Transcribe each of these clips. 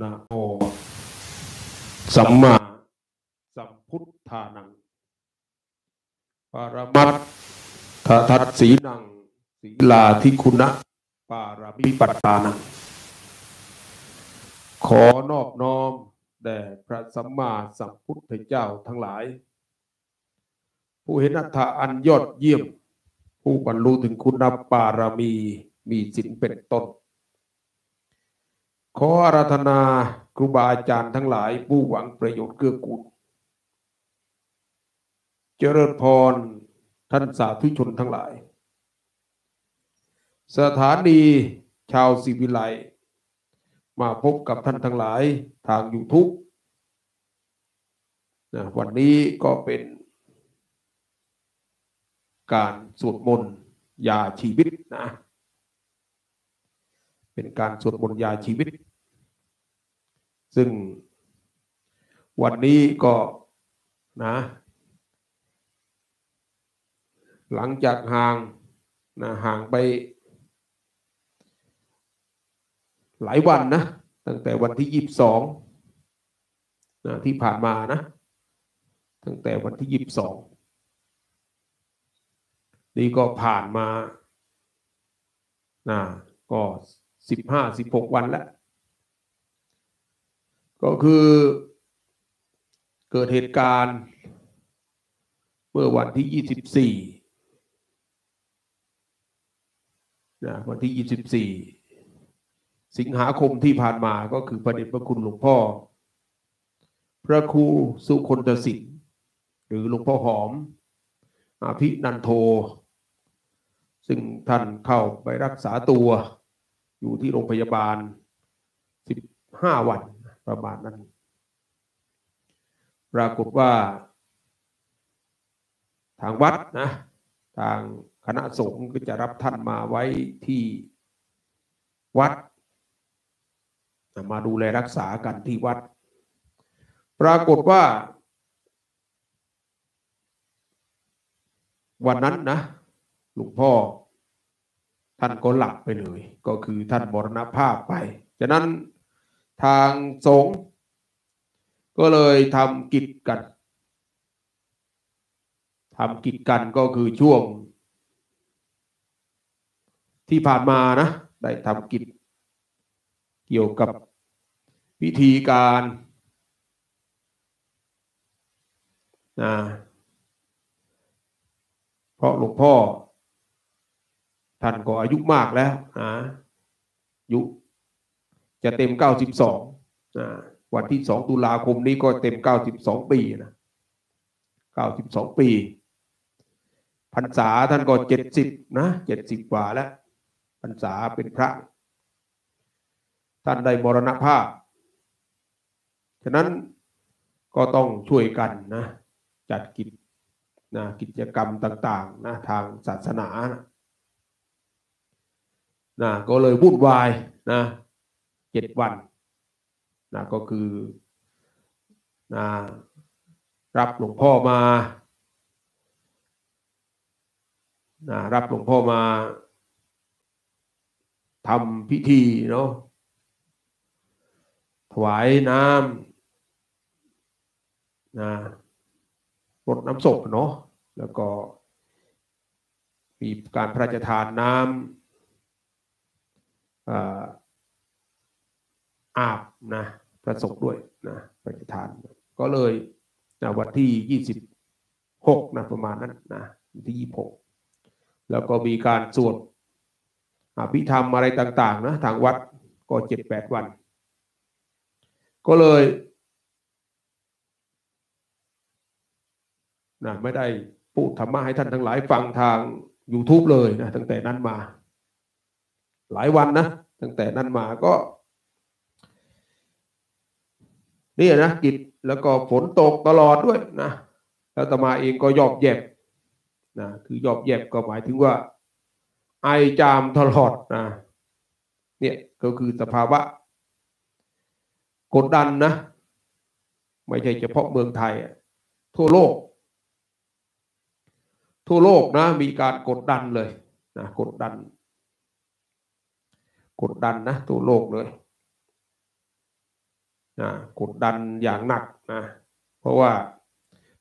นะโมสัมมาสัมพุทธานังปารมัตถทัตสีนังสีลาีิคุณะปารมิปัตตานัง ขอนอบน้อม แด่พระสัมมาสัมพุทธเจ้าทั้งหลาย ผู้เห็นอัตถะอันยอดเยี่ยม ผู้บรรลุถึงคุณปารมีมีสินเป็นต้นขออาราธนา ครูบาอาจารย์ทั้งหลายผู้หวังประโยชน์เกื้อกูลเจริญพรท่านสาธุชนทั้งหลาย สถานีชาวสิวิไลมาพบกับท่านทั้งหลายทาง YouTube นะวันนี้ก็เป็นการสวดมนต์ ยาชีวิตนะเป็นการสวดมนต์ ยาชีวิตซึ่งวันนี้ก็นะหลังจากห่างนะห่างไปหลายวันนะตั้งแต่วันที่ยีิบสองนะที่ผ่านมานะตั้งแต่วันที่ยีิบสองนี่ก็ผ่านมานะก็สิบห้าสิบหกวันแล้วก็คือเกิดเหตุการณ์ เมื่อวันที่ยี่สิบสี่นะวันที่ยี่สิบสี่สิงหาคมที่ผ่านมาก็คือประเด็นพระคุณหลวงพ่อ พระครูสุคนตสิล์หรือหลวงพ่อหอมอภินันโท ซึ่งท่านเข้าไปรักษาตัวอยู่ที่โรงพยาบาล 15 วันประมาณนั้น ปรากฏว่าทางวัดนะ ทางคณะสงฆ์ก็จะรับท่านมาไว้ที่วัดมาดูแลรักษากันที่วัด ปรากฏว่าวันนั้นนะ หลวงพ่อท่านก็หลับไปเลยก็คือท่านมรณภาพไปฉะนั้นทางสงฆ์ก็เลยทำกิจกันทำกิจกันก็คือช่วงที่ผ่านมานะ ได้ทำกิจเกี่ยวกับวิธีการนะเพราะหลวงพ่อท่านก็อายุมากแล้วนะอายุจะเต็มเก้าสิบสองวันที่สองตุลาคมนี้ก็เต็มเก้าสิบสองปีนะเก้าสิบสองปี พรรษาท่านก็เจ็ดสิบนะเจ็ดสิบกว่าแล้ว พรรษาเป็นพระ ท่านได้มรณภาพ ฉะนั้นก็ต้องช่วยกันนะ จัดกิจนะกิจกรรมต่างๆนะทางศาสนานะนะก็เลยวุ่นวายนะจ็ดวันนะก็คือนะรับหลวงพ่อมานะรับหลวงพ่อมาทำพิธีเนาะถวายน้ำนะรดน้ำศพเนาะแล้วก็มีการพระราชทานน้ำอาบนะประสบด้วยนะปฏิทาน ก็เลยนะวันที่ยี่สิบหกนะประมาณนั้นนะวันที่หกแล้วก็มีการสวดอภิธรรมอะไรต่าง ๆ นะ ทางวัดก็เจ็ดแปดวัน ก็เลยนะไม่ได้พูดธรรมะให้ท่านทั้งหลายฟังทาง YouTube เลยนะตั้งแต่นั้นมา หลายวันนะตั้งแต่นั้นมาก็นี่นะกิจแล้วก็ฝนตกตลอดด้วยนะแล้วตมาเองก็ยอบแยบนะคือยอบแยบก็หมายถึงว่าไอจามตลอดนะเนี่ยก็คือสภาวะ กดดันนะ ไม่ใช่เฉพาะเมืองไทย ทั่วโลก ทั่วโลกนะมีการกดดันเลยนะกดดัน กดดันนะทั่วโลกเลยนะกดดันอย่างหนักนะ เพราะว่า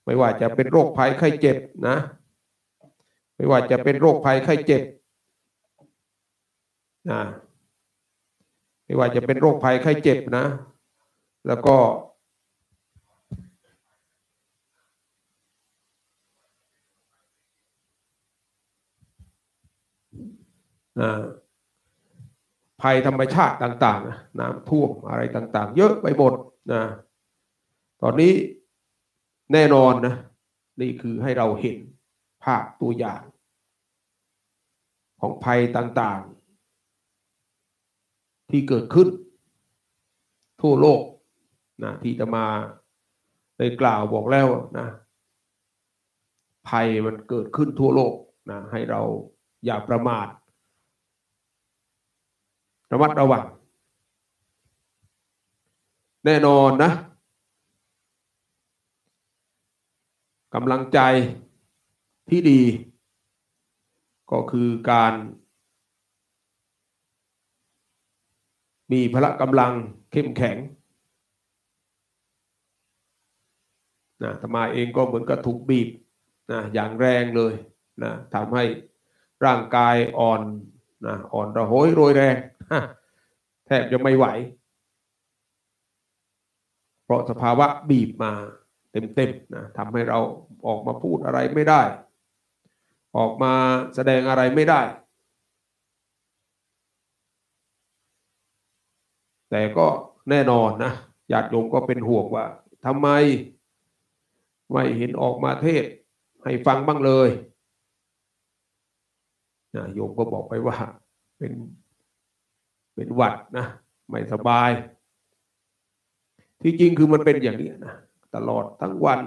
ไม่ว่าจะเป็นโรคภัยไข้เจ็บนะ ไม่ว่าจะเป็นโรคภัยไข้เจ็บนะ ไม่ว่าจะเป็นโรคภัยไข้เจ็บนะ แล้วก็ภัย ธรรมชาติต่าง ๆ น้ำท่วมอะไรต่าง ๆ เยอะไปหมดนะ ตอนนี้แน่นอนนะ นี่คือให้เราเห็น ภาพตัวอย่าง ของภัยต่างๆ ที่เกิดขึ้นทั่วโลกนะที่จะมาได้กล่าวบอกแล้วนะภัยมันเกิดขึ้นทั่วโลกนะให้เราอย่าประมาทระมัดระวังแน่นอนนะกำลังใจที่ดีก็คือการ มีพละกำลังเข้มแข็งนะธรรมาเองก็เหมือนกับถูกบีบนะอย่างแรงเลยนะทำให้ร่างกายอ่อนนะอ่อนระหยโรยแรงแทบจะไม่ไหว เพราะสภาวะบีบมาเต็มๆนะทำให้เราออกมาพูดอะไรไม่ได้ ออกมาแสดงอะไรไม่ได้ แต่ก็แน่นอนนะญาติโยมก็เป็นห่วงว่าทำไมไม่เห็นออกมาเทศให้ฟังบ้างเลยนะโยมก็บอกไปว่าเป็นเป็นหวัดนะไม่สบาย ที่จริงคือมันเป็นอย่างนี้นะตลอดทั้งวัน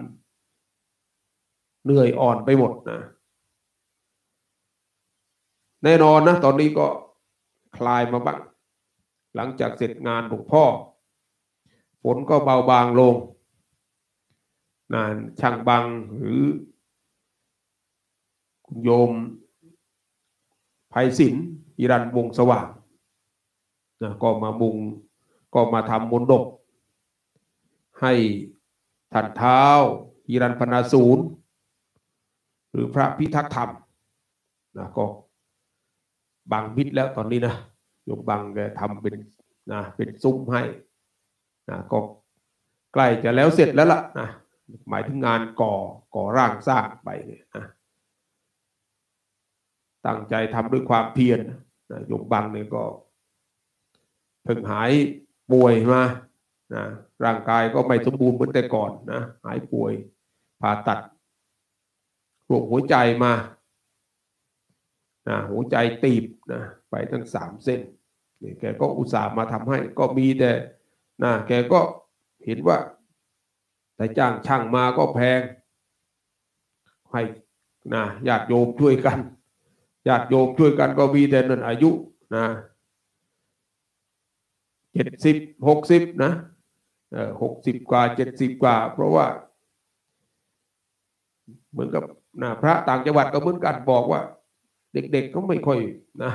เหนื่อยอ่อนไปหมดนะแน่นอนนะตอนนี้ก็คลายมาบ้างหลังจากเสร็จงานหลวงพ่อฝนก็เบาบางลงนานช่างบังหรือ คุณโยมภัยศิลป์อิรันวงสว่างนะก็มามุงก็มาทำมนดก ให้ท่านเท้าฮิรันพนาศูนย์หรือพระพิทักษ์ธรรมนะก็บังมิดแล้วตอนนี้นะยกบังแกทำเป็นนะเป็นซุ้มให้นะก็ใกล้จะแล้วเสร็จแล้วล่ะนะหมายถึงงานก่อก่อร่างสร้างไปเนี่ยนะตั้งใจทำด้วยความเพียรนะยกบังเนี่ยก็เพิ่งหายป่วยมานะร่างกายก็ไม่สมบูรณ์เหมือนแต่ก่อนนะ หายป่วยผ่าตัดโรคหัวใจมานะหัวใจตีบนะ ไปทั้งสามเส้นนี่แกก็อุตส่าห์มาทำให้ก็มีแต่นะแกก็เห็นว่า แต่จ้างช่างมาก็แพงให้นะญาติโยมช่วยกันญาติโยมช่วยกันก็มีแต่นั่นอายุ นะเจ็ดสิบหกสิบนะหกสิบกว่าเจ็ดสิบกว่า เพราะว่า เหมือนกับนะพระต่างจังหวัดก็เหมือนกันบอกว่า เด็กๆก็ไม่ค่อยนะ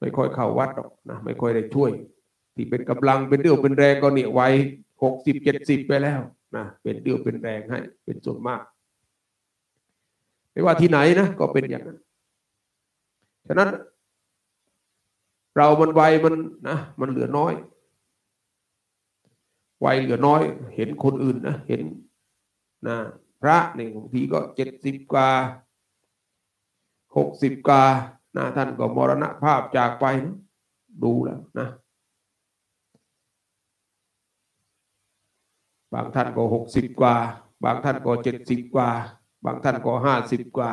ไม่ค่อยเข้าวัดหรอกนะไม่ค่อยได้ช่วยที่เป็นกำลังเป็นเดือยวเป็นแรงก็เนี่ยไว้หกสิบเจ็ดสิบไปแล้วนะเป็นเดือยวเป็นแรงให้เป็นส่วนมากไม่ว่าที่ไหนนะก็เป็นอย่างนั้นฉะนั้นเรามันไวมัน นะ มันเหลือน้อย ไวเหลือน้อย เห็นคนอื่นนะ เห็น นะ พระนี่บางทีก็เจ็ดสิบกว่าหกสิบกว่านะท่านก็มรณภาพจาก ไปนะดูแล้ว นะ บางท่านก็หกสิบกว่า บางท่านก็เจ็ดสิบกว่า บางท่านก็ห้าสิบกว่า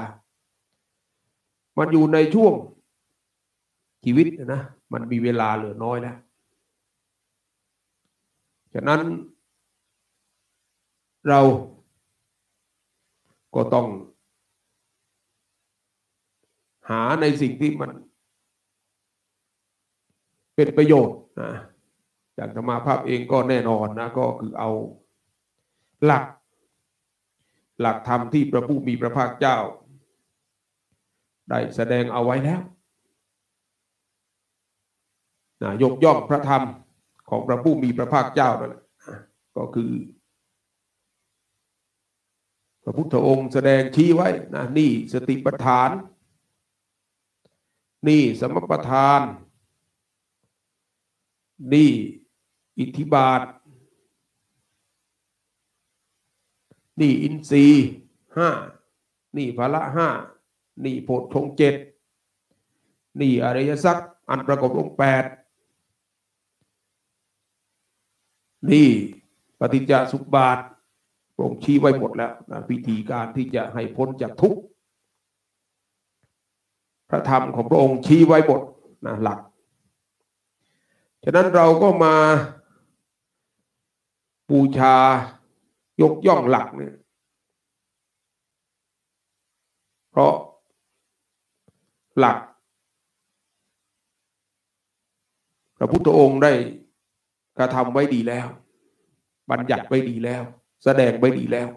มันอยู่ในช่วงชีวิตนะมันมีเวลาเหลือน้อย้วฉะนั้น เราก็ต้อง หาในสิ่งที่มันเป็นประโยชน์นะจากธรรมาภาพเองก็แน่นอนนะ ก็คือเอาหลัก หลักธรรมที่พระผู้มีพระภาคเจ้า ได้แสดงเอาไว้แล้วนะยกย่องพระธรรมของพระผู้มีพระภาคเจ้านั่นแหละก็คือ พระพุทธองค์แสดงชี้ไว้นะนี่สติปัฏฐาน นี่สมปทาน นี่อิทธิบาท นี่อินทรีห้านี่พละห้านี่โพธงเจ็ดนี่อริยสัจอันประกอบองค์แปดนี่ ปฏิจจสุบาทพรองชี้ไว้หมดแล้วนะวิธีการที่จะให้พ้นจากทุกข์พระธรรมของพระองค์ชี้ไว้หมดนะหลัก ฉะนั้นเราก็มาบูชายกย่องหลักเนี่ยเพราะหลักพระพุทธองค์ได้กระทำไว้ดีแล้วบัญญัติไว้ดีแล้ว แสดงไว้ดีแล้ว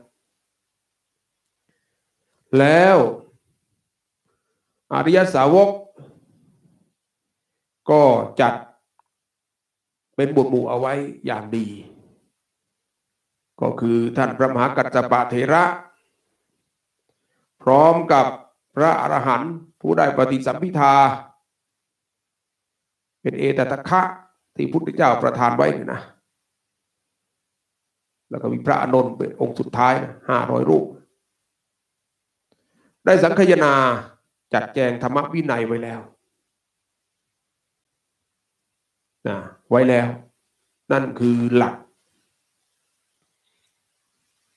แล้ว อริยสาวก ก็จัดเป็นบทหมู่เอาไว้อย่างดี ก็คือท่านพระมหากัจจปาเทระ พร้อมกับพระอรหันต์ผู้ได้ปฏิสัมพิทาเป็นเอตตะคะที่พุทธเจ้าประทานไว้เนี่ยนะ แล้วก็มีพระอนนท์เป็นองค์สุดท้ายห้าร้อยรูป ได้สังคยนาจัดแจงธรรมวินัยไว้แล้วนะไว้แล้ว นั่นคือหลัก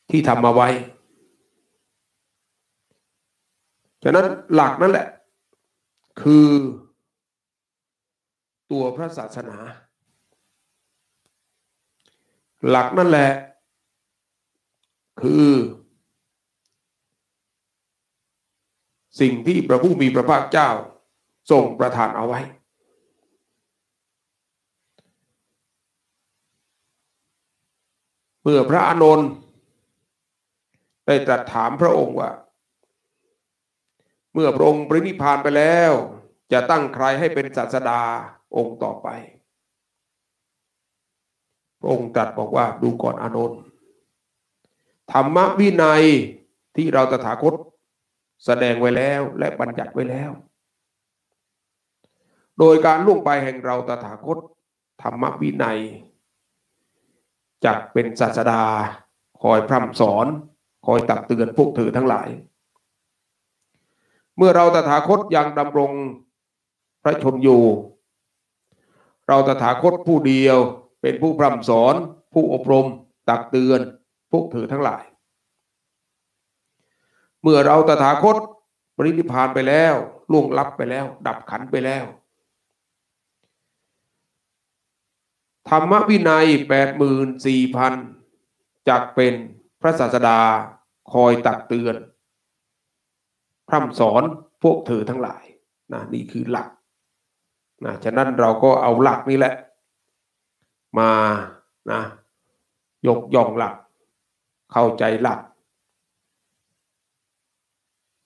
ที่ทำมาไว้ ฉะนั้นหลักนั่นแหละคือตัวพระศาสนา หลักนั่นแหละ คือสิ่งที่พระผู้มีพระภาคเจ้าทรงประทานเอาไว้ เมื่อพระอานนท์ได้ตรัสถามพระองค์ว่า เมื่อพระองค์ปรินิพานไปแล้ว จะตั้งใครให้เป็นศาสดาองค์ต่อไปพระองค์ตรัสบอกว่าดูก่อนอานนท์ธรรมวินัยที่เราตถาคตแสดงไว้แล้วและบัญญัติไว้แล้ว โดยการล่วงไปแห่งเราตถาคต ธรรมวินัยจักเป็นศาสดาคอยพร่ำสอน คอยตักเตือนพวกเธอทั้งหลาย เมื่อเราตถาคตยังดำรงพระชนอยู่เราตถาคตผู้เดียวเป็นผู้พร่ำสอนผู้อบรมตักเตือนพวกเธอทั้งหลาย เมื่อเราตถาคตปรินิพานไปแล้ว ล่วงลับไปแล้วดับขันไปแล้ว ธรรมวินัย 84,000 จักเป็นพระศาสดาคอยตักเตือนพร่ำสอนพวกเธอทั้งหลายนะนี่คือหลักนะฉะนั้นเราก็เอาหลักนี้แหละ มานะยกย่องหลัก เข้าใจหลัก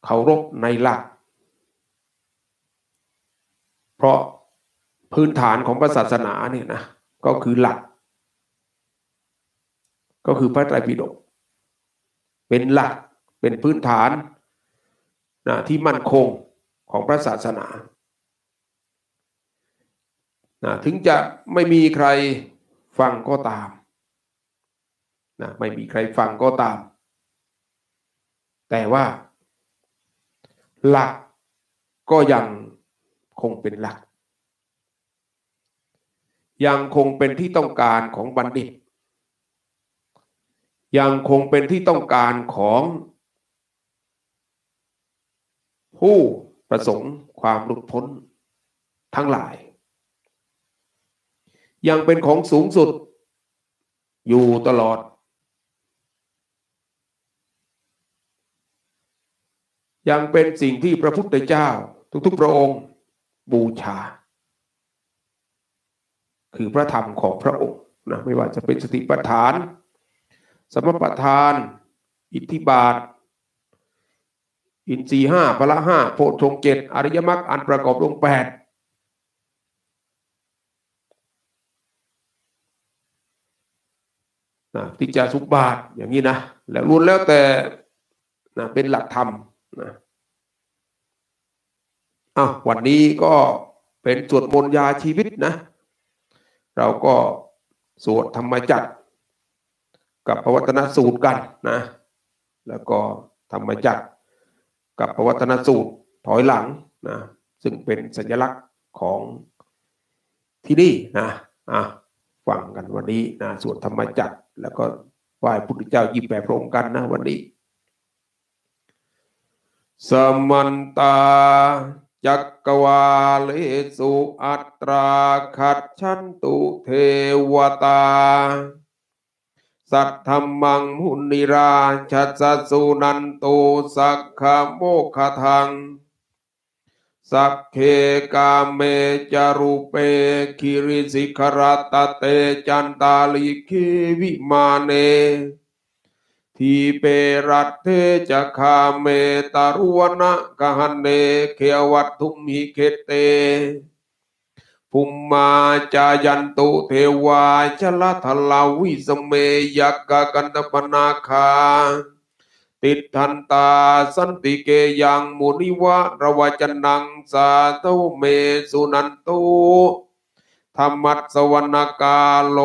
เคารพในหลัก เพราะพื้นฐานของพระศาสนาเนี่ยนะก็คือหลัก ก็คือพระไตรปิฎกเป็นหลักเป็นพื้นฐานนะที่มั่นคงของพระศาสนานะถึงจะไม่มีใครฟังก็ตามนะไม่มีใครฟังก็ตาม แต่ว่าหลักก็ยังคงเป็นหลัก ยังคงเป็นที่ต้องการของบัณฑิต ยังคงเป็นที่ต้องการของ ผู้ประสงค์ความหลุดพ้นทั้งหลายยังเป็นของสูงสุดอยู่ตลอด ยังเป็นสิ่งที่พระพุทธเจ้า ทุกๆพระองค์บูชา คือพระธรรมของพระองค์นะไม่ว่าจะเป็นสติปัฏฐาน สมปัฏฐาน อิทธิบาท อินทรีห้าพละห้า โพชงเจ็ด อริยมรรคอันประกอบองค์แปดนะติจาสุบาทอย่างนี้นะแล้วล้วนแล้วแต่นะเป็นหลักธรรมนะอ้าววันนี้ก็เป็นสวดมนต์ยาชีวิตนะ เราก็สวดธรรมจักรกับพวัตนสูตรกันนะ แล้วก็ธรรมจักรกับพวัตนสูตรถอยหลังนะ ซึ่งเป็นสัญลักษณ์ของที่นี่นะอ่ะฟังกันวันนี้นะสวดธรรมจักรแล้วก็ฝ่ายพุทธเจ้ายีบแปดพรองกันนะวันนี้ สมันตา จักวาลิสุอัตรา ขัดชันตุเทวตา สัทธรรมังหุนิรา ชัสสุนันตุสักขโมคทังสักเคกาเมจารุเปคิริสิกรัตเตจันตาลิกิวิมาเน ทีเปรัตเตจคาเมตารุวนะกหันเนเขวัตทุมิเกเตภุมมาจายันตุเทวาชลทลาวิสเมยกกกันตปนาคาติดทันตาสันติเกยังมุนิวะระวจนังสาธุเมสุนันตุธรรมัสวรรกาโล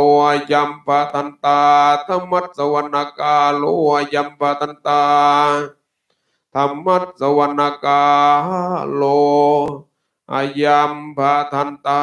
ยัมปะทันตาธรรมัสวรรกาโลยัมปะทันตาธรรมัสวรรกาโลอายัมปะทันตา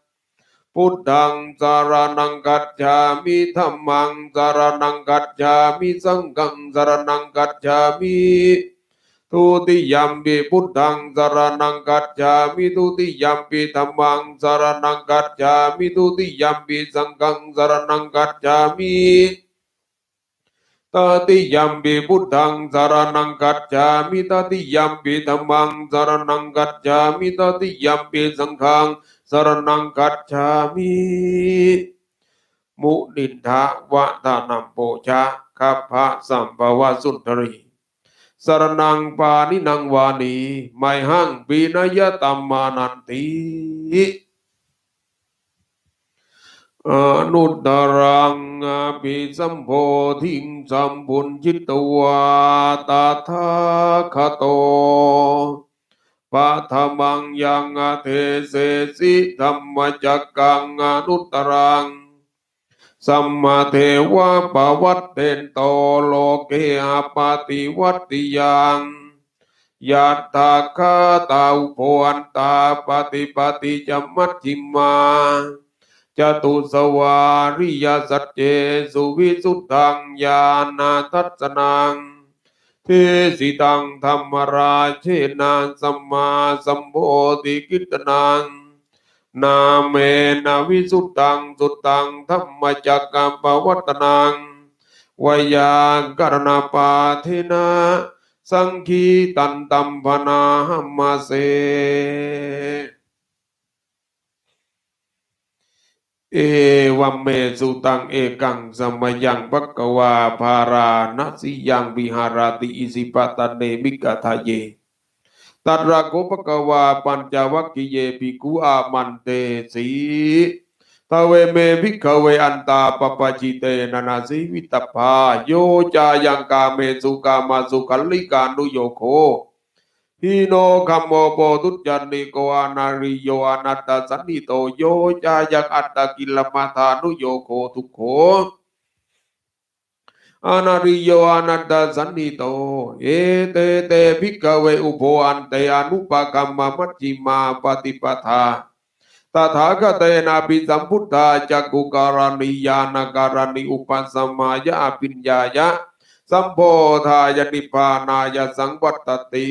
พุทธังสารนังกัจจามิธรรมังสารนังกัจจามิสังฆังสารนังกัจจามิทุติยมปิพุทธังสารนังกัจจามิทุติยมปิธรรมังสารนังกัจจามิทุติยมปิสังฆังสารนังกัจจามิตติยมปิพุทธังสารนังกัจจามิตติยมปิธรรมังสารนังกัจจามิตติยมปิสังฆังสรนังกัจฉามิ มุนินทาวะทานัมโปชะคัพระสัมปวสุนทรีสรนังปานินังวานีไม่หังปีนยตัมมานันติอนุตรังปิสัมโพธิสัมบุญจิตวาตาทาคโตปัทมังยังอาเทเสสิธรรมจักกังอนุตรังสัมมาเทวะปวัตเตนโตโลเกอาปาติวัติยังยัตตาคาตาอุปวันตาปฏิปฏิจมัจจิมา จตุสวาริยสัจเจสุวิสุตังญาณทัศนังทีสิตังธรรมราชนานสัมมาสัมโพธิกิตนานนาเมนาวิสุตตังสุตตังธรรมจักกัมปวัตนังวายากรณาปาทินาสังคีตันตัมพนาหัมมาเสเอวัมเมสุตังเอกังสมยังปักวาภาราณสียังวิหารติอิสิปตันเนมิกาทาเยตัตระโกปกวาปัญจวัคคีเยปิกุอามันเตสีทเวเมวิกเวอันตาปปจิเตนานาสีวิตภาโยจายังกาเมสุกามาสุกัลลิกานุโยโคฮิโนกัมโมโปตุจันนิโกอานาริโยอานัตตาสันนิโตโยจายักอัตตกิลมาธานุโยโคทุโคอานาริโยอานัตตาสันนิโตเอเตเตภิกขเวอุโภอันเตอนุปกรรมมัจจิมาปฏิปทาตถาคตนาปิสัมพุทธาจักกุการณิยานาการณิอุปัสมายะปิญญายะสัมโพธายนิพานายสังวัตติ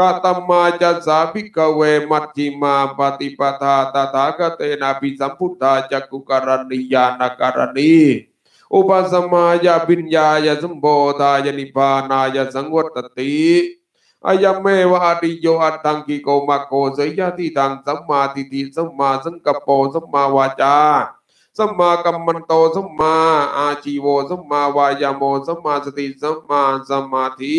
กตัมมาจัสสาภิกเวมัจิมาปฏิปทาตถาคเตนะปิสัมพุทธาจักกุการณียานาการณีอุปสมายาปิญญายาสมโบธายนิพานายาสังวัตติอายเมวะอริโยอัตังกิโกมะโกเสยะทิตังสัมมาทิฏฐิสัมมาสังกปรสัมมาวาจาสัมมากัมมันโตสัมมาอาชีโวสัมมาวายาโมสัมมาสติสัมมาสมาธิ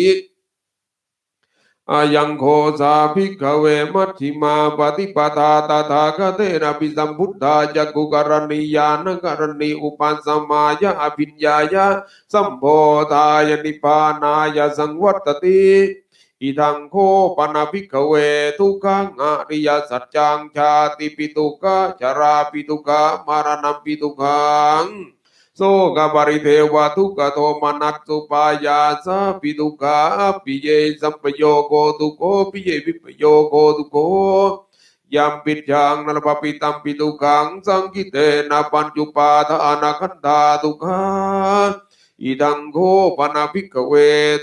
อายังโคสาภิกขเวมัชฌิมาปฏิปทาตถาคเตนะปิสัมพุทธาจักกุกรณียานกรณีอุปันสมายะอภิญญายะสัมโพธายนิพานายะสังวัตติอิทังโคปนาภิกเวทุกขังอริยสัจจังชาติปิตุกะชราปิตุกะมารณัมปิตุกังโซกบริเทวทุกโทมนัสสุปายาสะปิทุกาปิเยสัมปโยโกตุโกปิเยวิปโยโกตุโกยัมปิจังนรปปิตัมปิตุกังสังกิเตนะปัญจุปาทานาขันธาตุกขาอิดังโกปนาภิกเว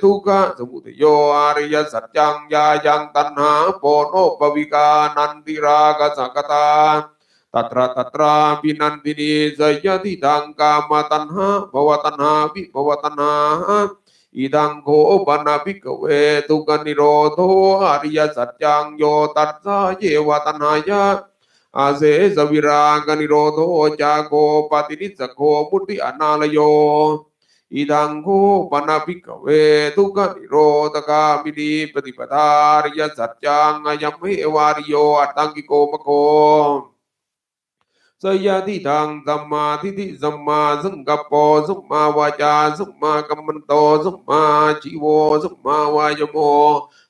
ทุกะสมุทโยอริยสัจจังยายังตันหาโปโนปวิกานันติรากสักตาตตระตตราบินันบินีสยติดังกามตันหาบวตันหาบิบวตันหาอิดังโกปนาบิกเวทุกนิโรโทอริยสัจจังโยตัสสะเยวตันหายะอาเสสวิรากนิโรโทจาโกปฏินิสโกมุติอนาลโยอิดังโกปนาบิกเวทุกนิโรตกามินีปฏิปทาริยสัจจังอายมเหวาริโยอัตตังกิโกมโกสยาทิทางสัมมาทิฏฐิสัมมาสังกัปปะสัมมาวาจาสัมมากัมมันโตสัมมาชีโวสัมมาวายโม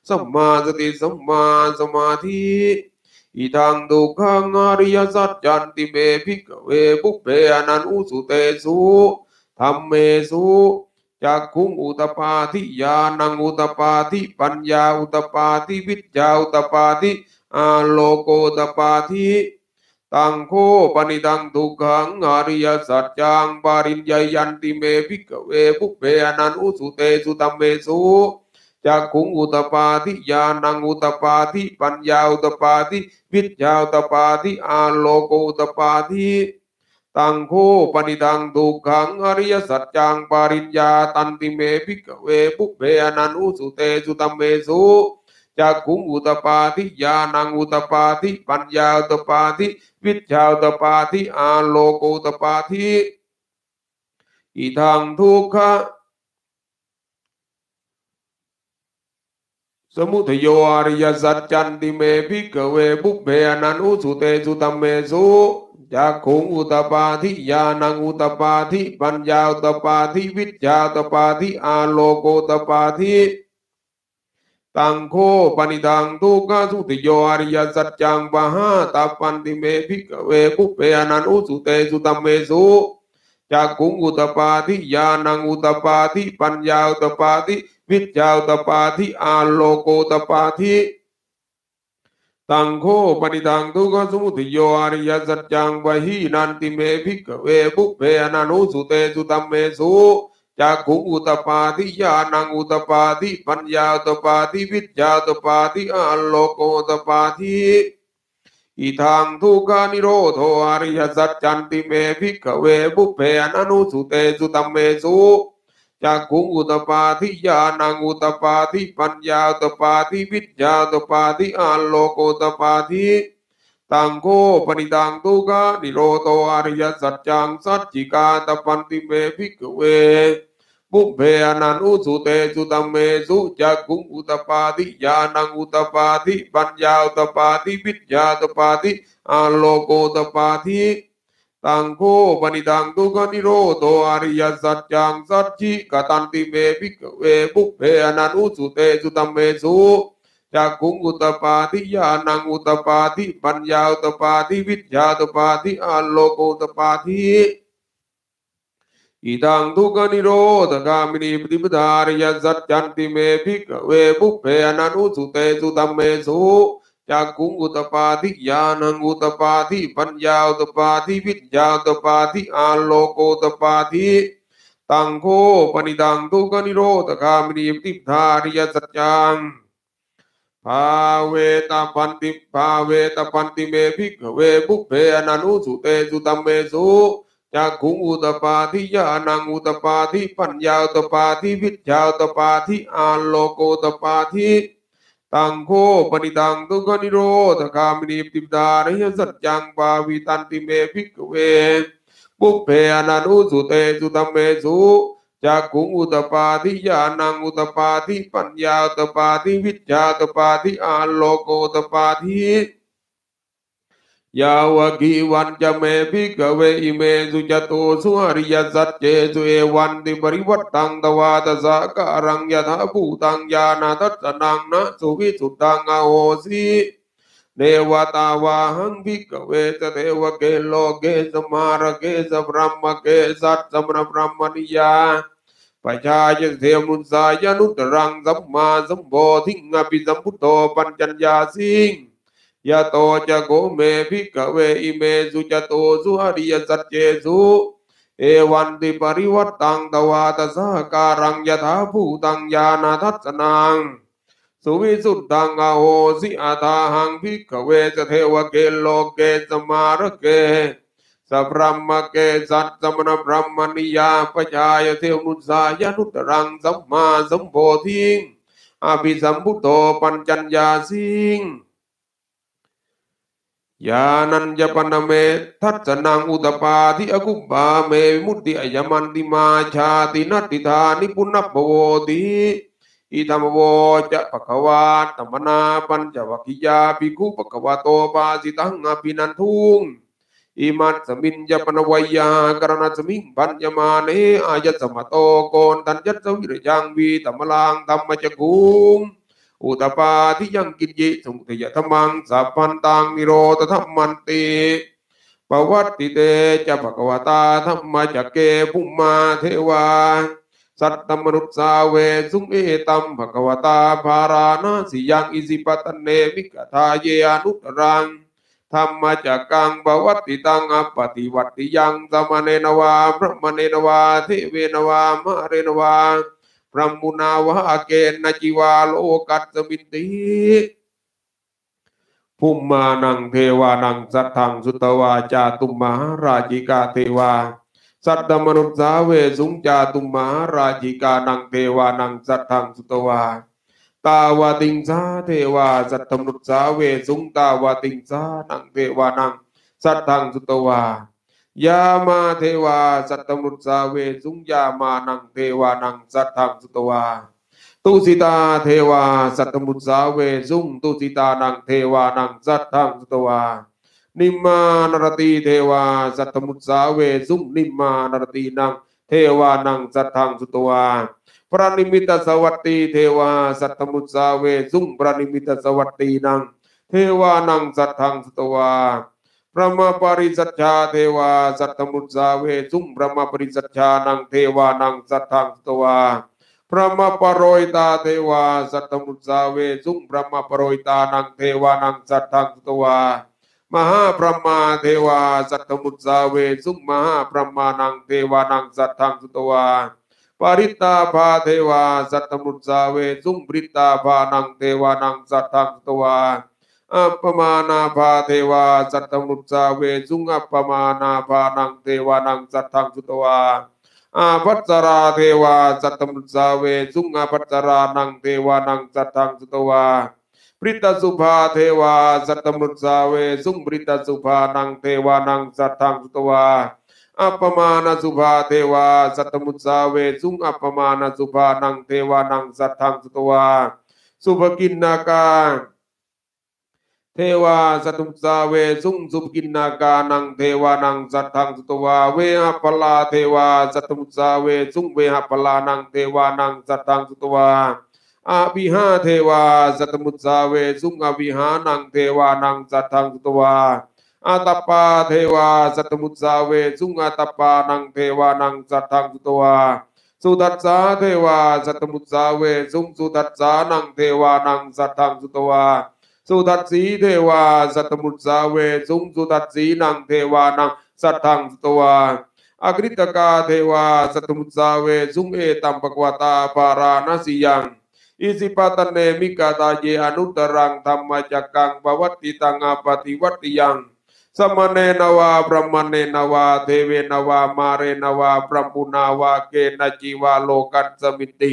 สัมมาสติสัมมาสมาธิอิทังดุขังอริยสัจจันติเมภิกเวปุเพอนันอุสุเตสุธรรมเมสุจักขุงอุตปาทิญาณังอุตปาทิปัญญาอุตปาทิวิจาอุตปาทิอาโลโกอุตปาทิตังโคปนิตังทุกังอริยสัจจังปาริญญยันติเมภิกเวภุเพอนันอุสุเตสุตัมเมสุจากขุงอุตปาทิญาณังอุตปาทิปัญญาอุตปาทิวิจญาอุตปาทิอาโลโกอุตปาทิตังโคปนิตังทุกังอริยสัจจังปาริญญาตันติเมภิกเวภุเพอนันอุสุเตสุตัมเมสุจากขุงอุตปาธิญาณังอุตปาธิปัญญาอุตปาธิวิชาอุตปาทิอาโลกอุตปาธิอิทังทุกขะสมุทโยอริยสัจจันติเมภิกเวบุเพอนันุสุเตสุตัมเมสุจากขุงอุตปาธิญาณังอุตปาธิปัญญาอุตปาธิวิชาอุตปาทิอาโลกอุตปาธิตังโคปนิตังทุกขสุติโยอริยสัจจังปะหาตาปันติเมภิกเวปุเปอนันอุสุเตสุตัมเมสุจักกุงอุตปาทิญาณังอุตปาทิปัญญาอุตปาทิวิจยาอุตปาทิอาโลโกอุตปาทิตังโคปนิตังทุกขสมุทิโยอริยสัจจังปะหีนันติเมภิกเวปุเปอนันอุสุเตสุตัมเมสุ चाखु उतपाधि ज्ञानंग विद्या पंजातपाधि आलोको आलोकोतपाधि इथां दुःख निरोधो आर्य सच्चान्ति मे भिक्खवे बुभे अनुसुते सुतमेषु चाखुं उतपाधि ज्ञानंग विद्या पंजातपाधि आलोको आलोकोतपाधि ตังโกปนิตังตุกานิโรโตอริยสัจจังสัจจิกาตปันติเมภิกเวมุเพอนันอุสุเตสุตัมเมสุจักกุงอุตปาติญาณังอุตปาติปัญญาอุตปาติวิทญาอุตปาติอาโลโกุตปาติตังโคปนิตังตุกนิโรโตอริยสัจจัง สัจจิกตันติเมภิกเวมุเพอนันอุสุเตสุตัมเมสุ चाकुं विद्या आलोक निरोध गामिनी प्रतिपदार्य सत्यन्ति मे भिक्खवे बुद्धे अननुसुते सुधम्मेषु चाकुं उतपाधि ज्ञानं उतपाधि ปัญญา उतपाधि विद्या उतपाधि आलोक उतपाधि तंगो पनिदां निरोध गामिनी ภาเวตาปันติภาเวตาปันติเมภิกเว บุเพอนันุสุเตสุตัมเมสุจากุงอุตปาทิยานังอุตปาทิปัญญาอุตปาทิวิชาอุตปาทิอาโลโกตปาทิตังโคปนิตังตุกนิโรธคามินีปติมดาเนยสัจจังปาวิตันติเมภิกเวบุเพอนันุสุเตสุตัมเมสุ चाकु उदपाधि ज्ञानं उदपाधि उदपाधि विद्या उदपाधि इमे यथा भूतं न सुविशुद्धं अहोसि देवतावाहं भिक्खवे च देवके लोके समारके स ब्रह्मके ปัจจายเทมุนสาญานุตรังสัมมาสัมโพธิงอภิสัมพุทโธปัญจัญญาสิงยะโตจะโกเมภิกเวอิเมสุจะโตสุอริยสัจเจสุเอวันติปริวัตตังตวาตสาการังยถาภูตังยานาทัศนังสุวิสุทธังอโหสิอาทาหังภิกเวจะเทวเกโลเกสมารเกสัพรมเกสัตสมณพรมนิยาปชายเทวนุสายนุตรังสัมมาสัมโพธิงอภิสัมพุโตปัญจัญญาสิงยานัญญปนเมทัศนังอุตปาทิอกุปาเมมุติอายมันติมาชาตินัตติธานิปุณปโวติอิตามโวจะปะกวาตมนาปัญจวัคคียาภิคุปะกวาโตปาสิตังอภินันทุงอิมัตสมินยปนวัยา กรณสมิงปัญญมาเนอายสมโตโกนตัญญสวิรยังวีตมลังธรรมจกุมอุตปาทิยังกินยิสุตยธรรมังสัพพันตังนิโรธธรรมันติปวัตติเตจะภะกวตาธรรมจักเกภุมมาเทวาสัตตมนุษสาเวสุงเอตัมภะกวตา ภารานณสิยังอิสิปตันเนมิกทาเยอนุตรังธรรมจักกังปวัติตังอปฏิวัติยังสมเนนวาพระมเนนวาทิเวนวามะเรนวาพระมุนาวะเกณนจิวาโลกัสมินติภูมมานังเทวานังสัทธังสุตวาจาตุมหาราจิกาเทวา สัตตมนุษสาเวสุงจาตุมหาราจิกานังเทวานังสัทธังสุตวาตาวาติงจาเทวาสัตตมุตสาเวสุงตาวาติงจานังเทวานังสัตตังสุตวายามาเทวาสัตตมุตสาเวสุงยามานังเทวานังสัตตังสุตวาตุสิตาเทวาสัตตมุตสาเวสุงตุสิตานังเทวานังสัตตังสุตวานิมานรตีเทวาสัตตมุสาเวสุงนิมานรตีนัง เทวานังสัตตังสุตวาพระนิมิตสวัสดีเทวาสัตตมุตสาเว สุงพระนิมิตสวัสดีนางเทวานังสัทังสตวาพระมาปริสัจชาเทวาสัตตมุตสาเวสุมพระมาปริสัจชานังเทวานังสัทังสตวาพระมาปรอยตาเทวาสัตตมุตสาเวสุมพระมาปรอยตานังเทวานังสัทังสตวา มหาพระมาเทวาสัตตมุตสาเว สุมมหาพระมานังเทวานังสัทังสตวาปริตาภาเทวาสัตตมุสาเวสุงปริตาภานังเทวานังสัตตังตวาอัปปมาณาภาเทวาสัตตมุสาเวสุงอัปปมาณาภานังเทวานังสัตตังสุตวาอาปัสราเทวาสัตตมุสาเวสุงอาพัสรานังเทวานังสัตตังสุตวาปริตาสุภาเทวาสัตตมุสาเวสุงปริตาสุภานังเทวานังสัตตังสุตวาอัปมาณสุภาเทวาสัตมุสาเวสุงอัปมาณสุภานังเทวานังสัทธังสตวาสุภกินนากาเทวาสตุสาเวสุงสุกินนากานังเทวานังสัทธังสตวาเวหปลาเทวาสตุสาเวสุงเวหปลานังเทวานังสัทธังสตวาอาวิหาเทวาสตุสาเวสุงอวิหานังเทวานังสัทธังสตวาอาตปาเทวาสัตมุสาเวสุงอาตปานังเทวานังสัตถังสุตวะสุทัสสาเทวาสัตมุสาเวสุงสุทัสสานังเทวานังสัตถังสุตวะสุทัสสีเทวาสัตมุสาเวสุงสุทัสสีนังเทวานังสัตถังสุตวะอากริตกาเทวาสัตมุสาเวสุงเอตัมปกวตาปารานสียังอิสิปัตเนมิกาตาเยอนุตรังธรรมจักกังปวัตติตังอาปฏิวัติยังสมณเณวาบรมเณรวาเทเวนวามาเรนวาพรหมุนาวาเกณจีวาโลกันสมิติ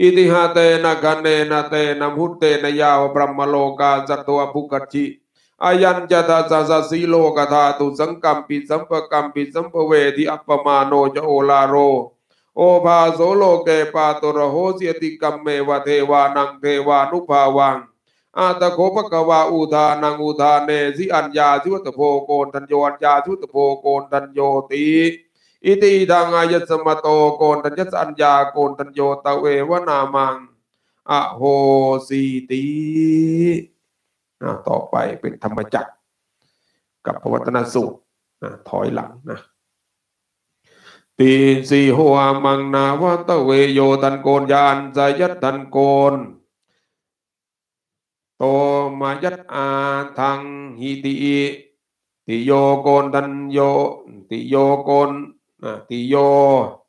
อิติหาเตนะกันเนนะเตนะมุตเตนะยาวบรมโลกาสัตวภุกัจจิอายันจตาสาสสีโลกธาตุสังกัมปิสัมปกัมปิสัมปเวทิอัปปมาโนจโอลาโรโอภาโสโลเกปาตุระโหสิติกัมเมวเทวานังเทวานุภาวังอาตโกภกวาอุทานังอุทานเนสิ อัญญาสิวัตโพโกนทัญโยอัญญาสิวัตโพโกนทัญโยตีอิติดังอายัสมโตโกนทัญสัญญาโกนทัญโยตะเววนามังอโหสีตีต่อไปเป็นธรรมจักร กับพวัตนสูตรนะถอยหลังนะตีสีหัวมังนาวตเวโยตันโกนยานสายัตันโกนโตมยัตอาทังหิติติโยโกนทันโยติโยโกนติโย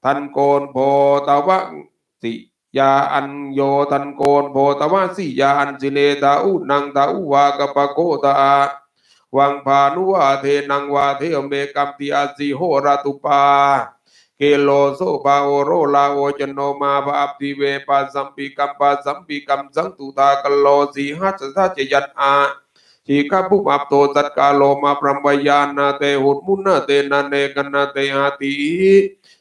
ทันโกนโพตวะสิยาอันโยทันโกนโพตวะสิยาอันจิเลตาอุนังตาอุวากปะโกตาวังพานุวาเทนังวาเทอเมกัมติอาสิโหระตุปาเกโลโซบาโอโรลาโอจนโนมาบาปิเวปาสัมปิกัมปาสัมปิกัมสังตุตากโลสีหัสสะเจยัตอาทีฆาภูมาโตจัดกาโลมาพรมยานาเตหุมุนนาเตนาเนกันนาเตหาตี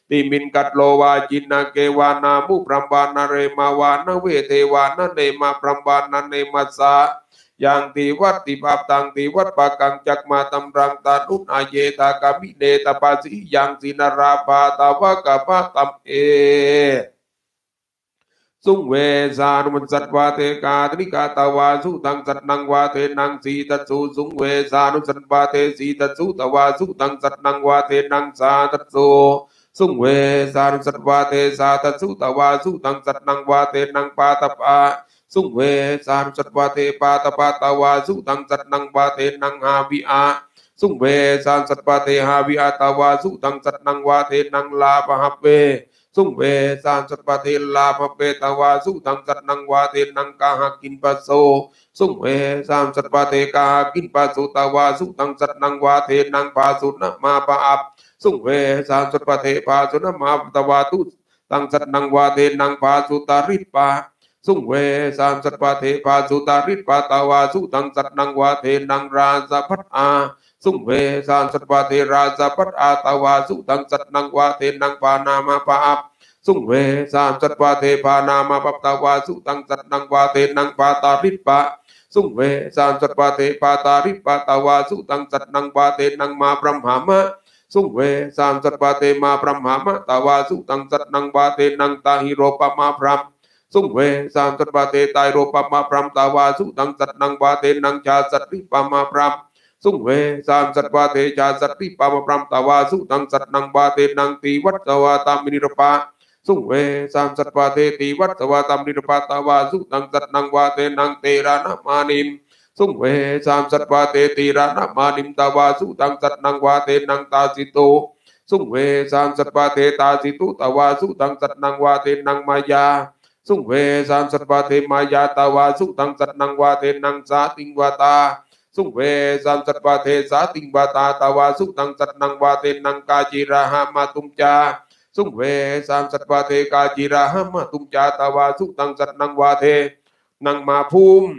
ติมินกัดโลวาจินนาเกวานามุพรมบานาเรมาวานาเวเทวานาเนมาพรมบานาเนมาสายังติวัตติปาตังติวัตปะกังจักมาตัมรังตานุนอาเยตากามิเนตปาสิยังสินาราปาตาวะกาปาตัมเอสุงเวสานุมันสัตวาเทกาตริกาตาวาสุตังสัตนังวาเทนังสีตัสุสุงเวสานุสัตวาเทสีตัสุตวาสุตังสัตนังวาเทนังสาตัสุสุงเวสานุสัตวาเทสาตัสุตวาสุตังสัตนังวาเทนังปาตปาสุเวสามสัตวาเทปาตปาตาวาสุตังสัตนังปาเทนังหาวิอาสุเวสามสัตวาเทหาวิอาตาวาสุตังสัตนังวาเทนังลาปะหเว สุเวสามสัตวาเทลาภเปตาวาสุตังสัตนังวาเทนังกาหกินปัสโซสุเวสามสัตวาเทกาหกินปัสโซตาวาสุตังสัตนังวาเทนังปาสุนมาปะอับสุเวสามสัตวาเทปาสุนมาปตาวาตุตังสัตนังวาเทนังปาสุตาริปาสุงเว สามสัตวาเทปาสุตาริปาตาวาสุตังสัตนังวาเทนังราสะพัตอาสุงเว สามสัตวาเทราสะพัตอาตาวาสุตังสัตนังวาเทนังปานามาปาอัสุงเวสามสัตวาเทปานามาปตาวาสุตังสัตนังวาเทนังปาตาริปะ สุงเว สามสัตวาเทปาตาริปาตาวาสุตังสัตนังวาเทนังมาพรหามะ สุงเว สามสัตวาเทมาพรหามะตาวาสุตังสัตนังวาเทนังตาหิโรปมาพรหมสุงเวสามสัตปาเตตายรูปมาพรามตาวาสุตังสัตนังวาเตนังชาสัตติปมาพรามสุงเวสามสัตวาเตชาสัตติปมาพรามตาวาสุตังสัตนังวาเตนังตีวัตตวาตามินิรปาสุงเวสามสัตวาเตตีวัตตวาตามินิรปาตาวาสุตังสัตนังวาเตนังเตระนามานิมสุงเวสามสัตวาเตตีระนามานิมตาวาสุตังสัตนังวาเตนังตาสิโตสุงเวสามสัตวาเตตาสิตุตาวาสุตังสัตนังวาเตนังมายาสุงเวสามสัตวาเทมายาตาวา สุตังสัตนังวาเทนังสาติงวาตา สุงเวสามสัตวาเทสาติงวาตาตาวา สุตังสัตนังวาเทนังกาจิราหามาตุมจา สุงเวสามสัตวาเทกาจิราหามาตุมจาตาวา สุตังสัตนังวาเทนังมาภูมิ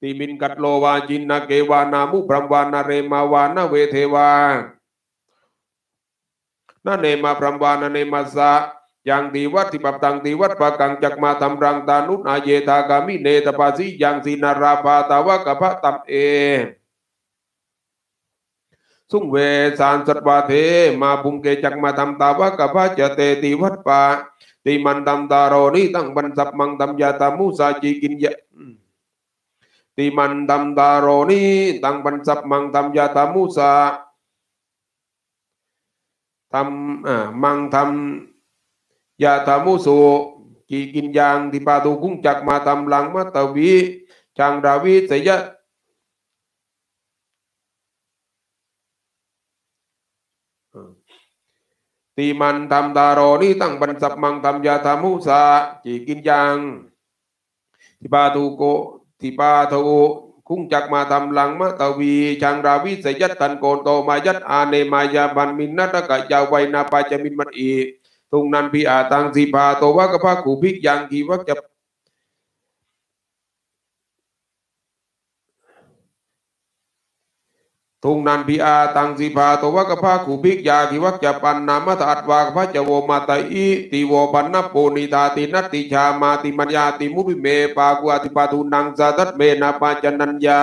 ติมินกัตโลวาจินนาเกวานามุพรมวานาเรมาวานาเวเทวานาเนมาพรมวานาเนมาสะยังตีวัดติปับตังตีวัดปะกังจักมาทำรังตานุนาเยตากามิเนตปาสิยังสินาราปาตาวะกะพะตัมเอสุงเวสานสัตวาเทมาบุมเกจักมาทำตาวะกะพะจะเตติวัดปะติมันัำตาโรนีตั้งบรรสับมังัำยาตามุสาจิกินยะติมันัำตาโรนีตั้งบรรสับมังัำยาตามุสาทำมังทำยาธามุโสกีกินยางที่ปาตูกุ้งจักมาทำหลังมัตตวีจังดาวิสยะ ตีมันทำตารอนี่ตั้งบรรจับมังทำยาธามุสา จีกินยางที่ปาตูโกที่ปาทูคุ้งจักมาทำหลังมะตวีชังราวิสยัตตันโกนโตมายัตอาเนมายาบันมินนัตกะยาวัยนาปาจมินมันอีทุงนันพิอาตังสีพาโตวะกะพะกูพิกยังกีวะจะทุงนันพิอาตังสีพาโตวะกะพะกูพิกยากีวะจะปันนามะตัดวากพระจะโวมาตาอิติโวปันนบปนิตาตินัตติชามาติมัญญาติมุบิเมปากุอติปาทุนังสัตเมนะปัจจันัญญา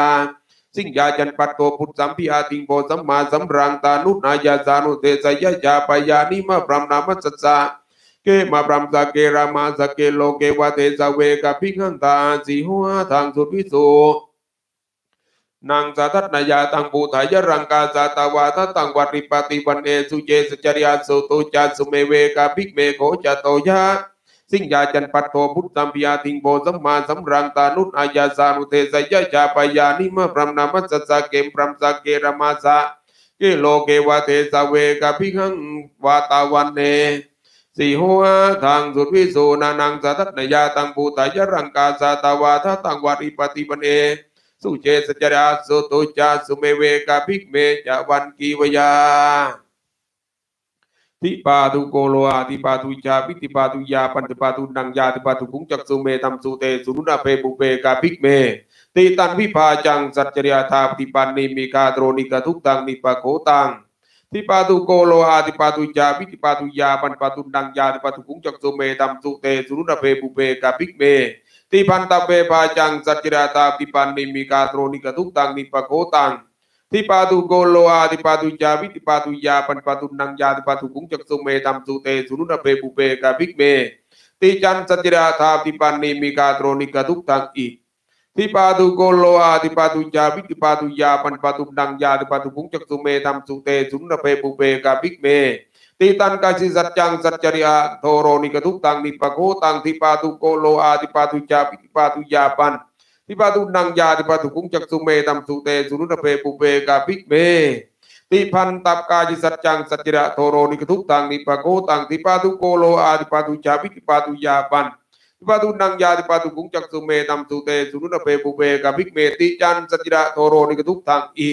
สิ่งยาจันปัตโตพุทธสัมพิอาติงโบสัมมาสัมรังตานุนายาสานุเตสยยาปยานิมาพรามนามัสสะเกมาพรามสะเกรามาสะเกโลเกวะเตสเวกับพิขันตาสีหัวทางสุดิสุนางสาทัตนายาตังปูถายรังกาสาตาวาทตังวัริปติวันเอสุเจสจริยาสุตุจัสุเมเวกาภิกเมโกจัตโตยะสิงยาจันปัตโตพุทธัมปิยาทิงโบสัมมาสัมรังตานุตอายาสานุเทสยะจาปยานิมะพรมนามัสสะเกมพรมสะเกรมาสะเกโลเกวะเทสเวกะพิหังวาตาวันเนสีหัวทางสุดวิสูนานังสัตนยาตังปูตายรังกาสาตาวาทตังวาริปฏิปเนสุเจสจราสุตุจาสุเมเวกาภิกเมจวันกีวยาติปาตุโกโลอาติปาตุยาปิติปาตุยาปันติปาตุนังยาติปาตุคุงจักสุเมตัมสุเตสุนุนาเปปุเปกาภิกเมติตันวิภาจังสัจจริยธาปิปันนิมิกาโตรนิกาทุกตังนิปะโคตังติปาตุโกโลอาติปาตุยาปิติปาตุยาปันปาตุนังยาติปาตุคุงจักสุเมตัมสุเตสุนุนาเปปุเปกาภิกเมติพันตเปปาจังสัจจริยธาปิปันนิมิกาโตรนิกาทุกตังนิปะโคตังติปาตุโกโลอาติปาตุจาวิติปาตุยาปันปาตุนังยาติปาตุกุงจักสุเมตัมสุเตสุรุนเปปุเปกาภิกเมติจันสัจิราธาติปันนิมิกาโตรนิกาทุกทังอิทิปาตุโกโลอาทิปาตุจาวิทิปาตุยาปันปาตุนังยาทิปาตุกุงจักสุเมตัมสุเตสุนเปปุเปกาภิกเมติตันกาชิสัจจังสัจจริยาโทโรนิกาทุกทังนิปะโคตังทิปาตุโกโลอาทิปาตุจาวิทิปาตุยาปันทิปาตุนังยาทิปาตุกุงจักสุเมตัมสุเตสุรุตเปปุเปกาภิกเมติพันตับกาจิสัจจังสัจจระโทโรนิกทุตังนิปะโกตังทิปาตุโกโลอาทิปาตุจาภิิปาตุยาปันทิปาตุนังยาทิปาตุกุงจักสุเมตัมสุเตสุรุตเปปุเปกาภิกเมติจันสัจจระโทโรนิกทุตังอี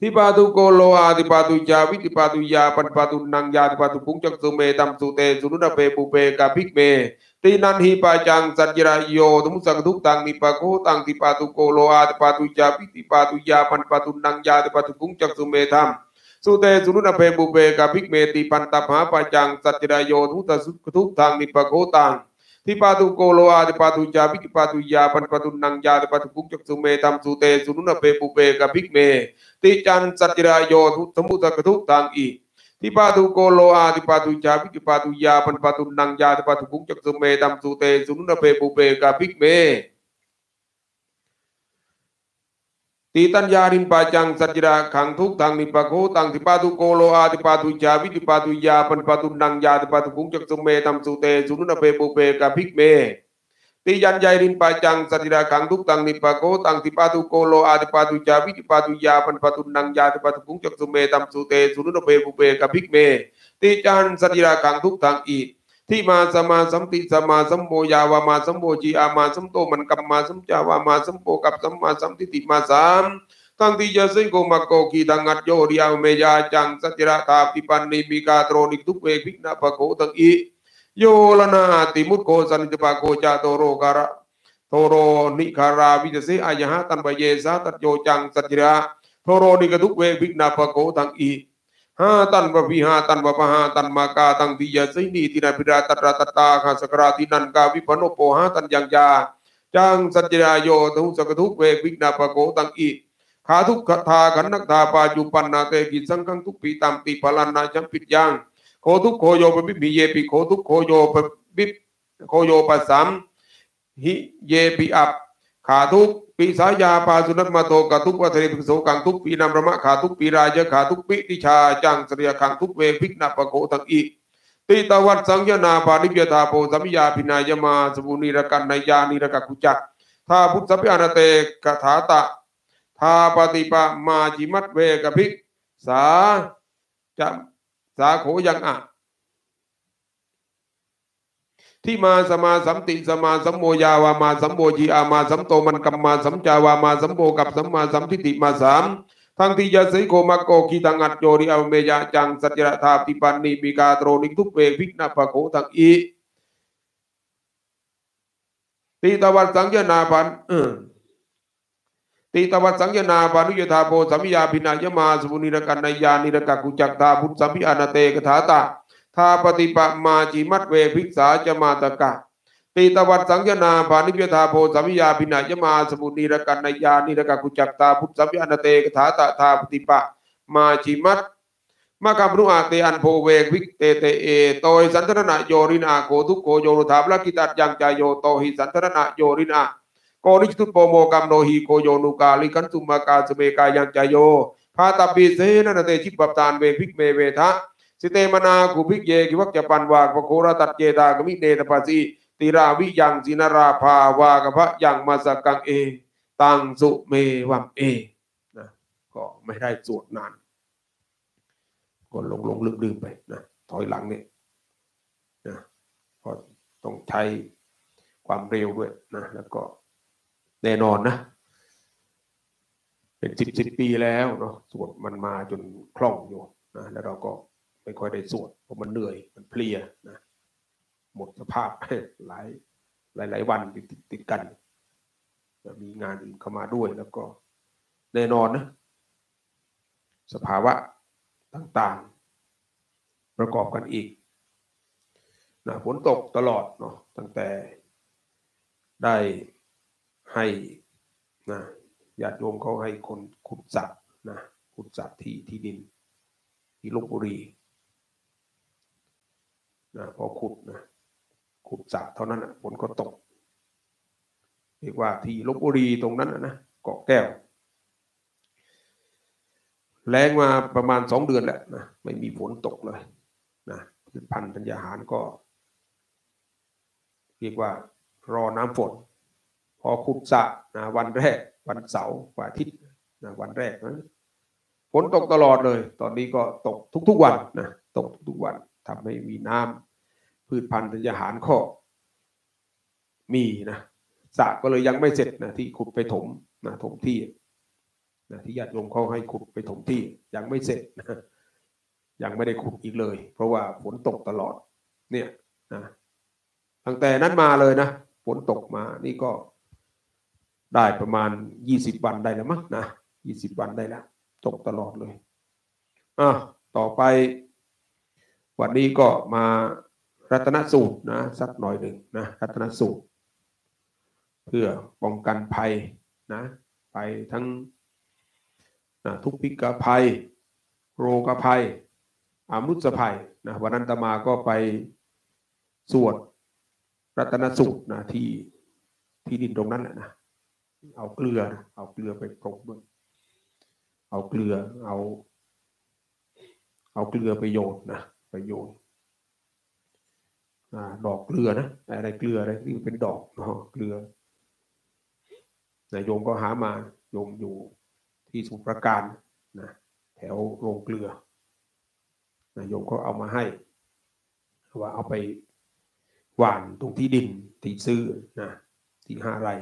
ทิปาตุโกโลอาทิปาตุจาวิทิปาตุยาปันปาตุนังยาทิปาตุกุงจักสุเมตัมสุเตสุรุตเปปุเปกาภิกเมตินันหิปาจังสัจจรายโยสมุสังทุกตังนิปะโกตังติปาตุโกโลอาติปาตุจาปิติปาตุยาปันปาตุนังยาติปาตุกุงจักสุเมธรรมสุเตสุนุนเพบุเบกาภิกเมติปันตภาปาจังสัจจรายโยตุตสุทุกตังนิปะโกตังทิปาตุโกโลอาติปาตุจาปิติปาตุยาปันปาตุนังยาติปาตุกุงจักสุเมธรรมสุเตสุนุนเพบุเบกาภิกเมติจันสัจจรายโยตมุตงทุกตังอีติปาตุโกโลอาติปาตุจาวิติปาตุยาปันปาตุนังยาติปาตุปุงจักสุเมตัมสุเตสุนุนเปปุเปกาภิกเมติตัญญาริมปัจจังสัจจะขังทุกทังนิปะโคตังติปาตุโกโลอาติปาตุจาวิติปาตุยาปันปาตุนังยาติปาตุปุงจักสุเมตัมสุเตสุนุนเปปุเปกาภิกเมติยันใจรินปาจังสัจระกังทุกตังนิปะโกตังติปัตุโกโลอาติปัตุจาวิติปัตุยาปันปัตุนังยาติปัตุกุงจักสุเมตัมสุเตสุนุโนเบบุเบกัภิกเมติจันสัจระกังทุกตังอีที่มาสมาสัมติสมาสัมโมยาวามาสัมโมจีอามาสัมโตมันกัมมาสัมจาวามาสัมโพกับสัมมาสัมติติมาสามทั้งที่จะซึงโกมาโกกีดังอัดโยริยาเมยาจังสติระตาปิปันนิมิกาโตรนิกทุกเวพิกนาปะโกตังอีโยลนาติมุตโกสันจปาโกจาโตโรการะโทโรนิคาราวิจเสอายหะตันปเยสาตัดโยจังสัจจิระโทโรนิกทุกเววิกนาปโกทังอีหาตันปวิหาตันปปหาตันมากาตังติยาสินีตินาปิราตระตตาขาสกราตินันกาวิปโนโปหาตันยังยาจังสัจจิราโยทุสกทุกเววิกนาปโกตังอีขาทุกขทาขันนักทาปาจุปันนาเตกิสังฆังทุกปีตามปิพลันนาจัมปิดยังโคทุกโคโยปิบิเยปิโคทุกโคโยปบิโคโยปัสสัมหิเยปิอับขาทุกปีสายาปาสุนัตมาโตกาทุกวัตริภิกษุกังทุกปีนามรมะขาทุกปีราชาขาทุกปิติชาจังสริยขังทุกเวภิกนาปโกตังอิติตวัตสังยนาปาริยธาโพสัมยาพินายมาสมุนีรกันนายานิรกกุจักทาพุทธสัพยานเตกถาตะทาปฏิปะมาจิมัตเวกภิกษาจะสาโขยังอะที่มาสมาสัมติสมาสัมโมยาวามาสัมโบจีอามาสัมโตมันกัมมาสัมจาวามาสัมโบกับสัมมาสัมทิติมาสามทั้งที่ยาสิโกมักโกคีตังัดโจริอเมยาจังสัจระธาปิปันนีมีกาโตรนิทุเปภิกนาะโขทังอีตีตวันสังเยนาพันอติตวัสังยนาปานุยธาโพสัมยาพินายมาสุนิรกันนายานิรกกุจักตาพุทธสัมพิอนาเตกถาตาทาปฏิปะมาจิมัตเวภิกษาจมาตกะตีตวัดสังยนาปานิยธาโพสัมยาพินายมาสุนีรกันนายานิรกกุจักตาพุทธสัมพิอนาเตกถาตาทาปฏิปะมาจิมัตมากบรมุ้อาเตอันโพเวกวิก เตเตเอโตยสันทนาโยรินาโกทุกโกโยรุธาบลกิตัดยังใจโยโตหิสันทนาโยรินาโกนิจตุปโมกัมโนหีโกโยนุกาลิกันตุมากาสเมกายันจโยพาตาปีเซนันเตชิปปตานเวภิกเมเวทะ สิเตมนาขุภิกเยกิวัจปันวากปโคระตัดเจตากมิเนตปัสีติราวิยังจินราภาวากพะยังมาสกังเอตังสุเมวัมเอนะก็ไม่ได้สวดนานก็ลงลงลืมๆไปนะถอยหลังเนี่ยนะก็ต้องใช้ความเร็วด้วยนะแล้วก็แน่นอนนะ เป็นสิบสิบปีแล้วเนาะ สวดมันมาจนคล่องอยู่นะ แล้วเราก็ไม่ค่อยได้สวดเพราะมันเหนื่อย มันเพลียนะ หมดสภาพหลายหลายหลายวันติดติดกัน มีงานอื่นเข้ามาด้วย แล้วก็แน่นอนนะ สภาวะต่างๆ ประกอบกันอีกนะฝนตกตลอดเนาะตั้งแต่ได้ให้นะญาติโยมเขาให้คนขุดสระนะขุดสระที่ที่ดิน ที่ลบบุรีนะพอขุดนะขุดสระเท่านั้นฝนก็ตก เรียกว่าที่ลบบุรีตรงนั้นนะเกาะแก้ว แรงมาประมาณสองเดือนแล้วนะไม่มีฝนตกเลยนะพืชพันธุ์ธัญญาหารก็เรียกว่ารอน้ำฝนอคุดสะนะวันแรกวันเสาร์วันอาทิตย์นะวันแรกนะฝนตกตลอดเลย ตอนนี้ก็ตกทุกๆวันนะตกทุกวันทำให้มีน้ำ พืชพันธุ์ธัญหารก็มีนะสระก็เลยยังไม่เสร็จนะ ที่ขุดไปถมนะถมที่นะที่ญาติโยมเขาให้ขุดไปถมที่ ยังไม่เสร็จนะยังไม่ได้ขุดอีกเลย เพราะว่าฝนตกตลอด เนี่ยนะตั้งแต่นั้นมาเลยนะฝนตกมานี่ก็ได้ประมาณยี่สิบวันได้แล้วมั้งนะยี่สิบวันได้แล้วตกตลอดเลย อ่ะ ต่อไป วันนี้ก็มารัตนสูตรนะสักหน่อยหนึ่งนะรัตนสูตร เพื่อป้องกันภัยนะไปทั้งนะทุกพิกภัย โรคภัยอามุสภัยนะวันนั้นตมา ก็ไปสวดรัตนสูตรนะที่ที่ดินตรงนั้นแหละนะเอาเกลือ เอาเกลือไปพรมด้วยเอาเกลือเอา เอาเกลือไปโยนนะไปโยนอดอกเกลือนะอะไรเกลืออะไรที่เป็นดอกเกลือนายโยมก็หามาโยมอยู่ที่สุประการนะแถวโรงเกลือนายโยมก็เอามาให้ ว่าเอาไปหว่านตรงที่ดิน ที่ซื้อนะที่ห้าไร่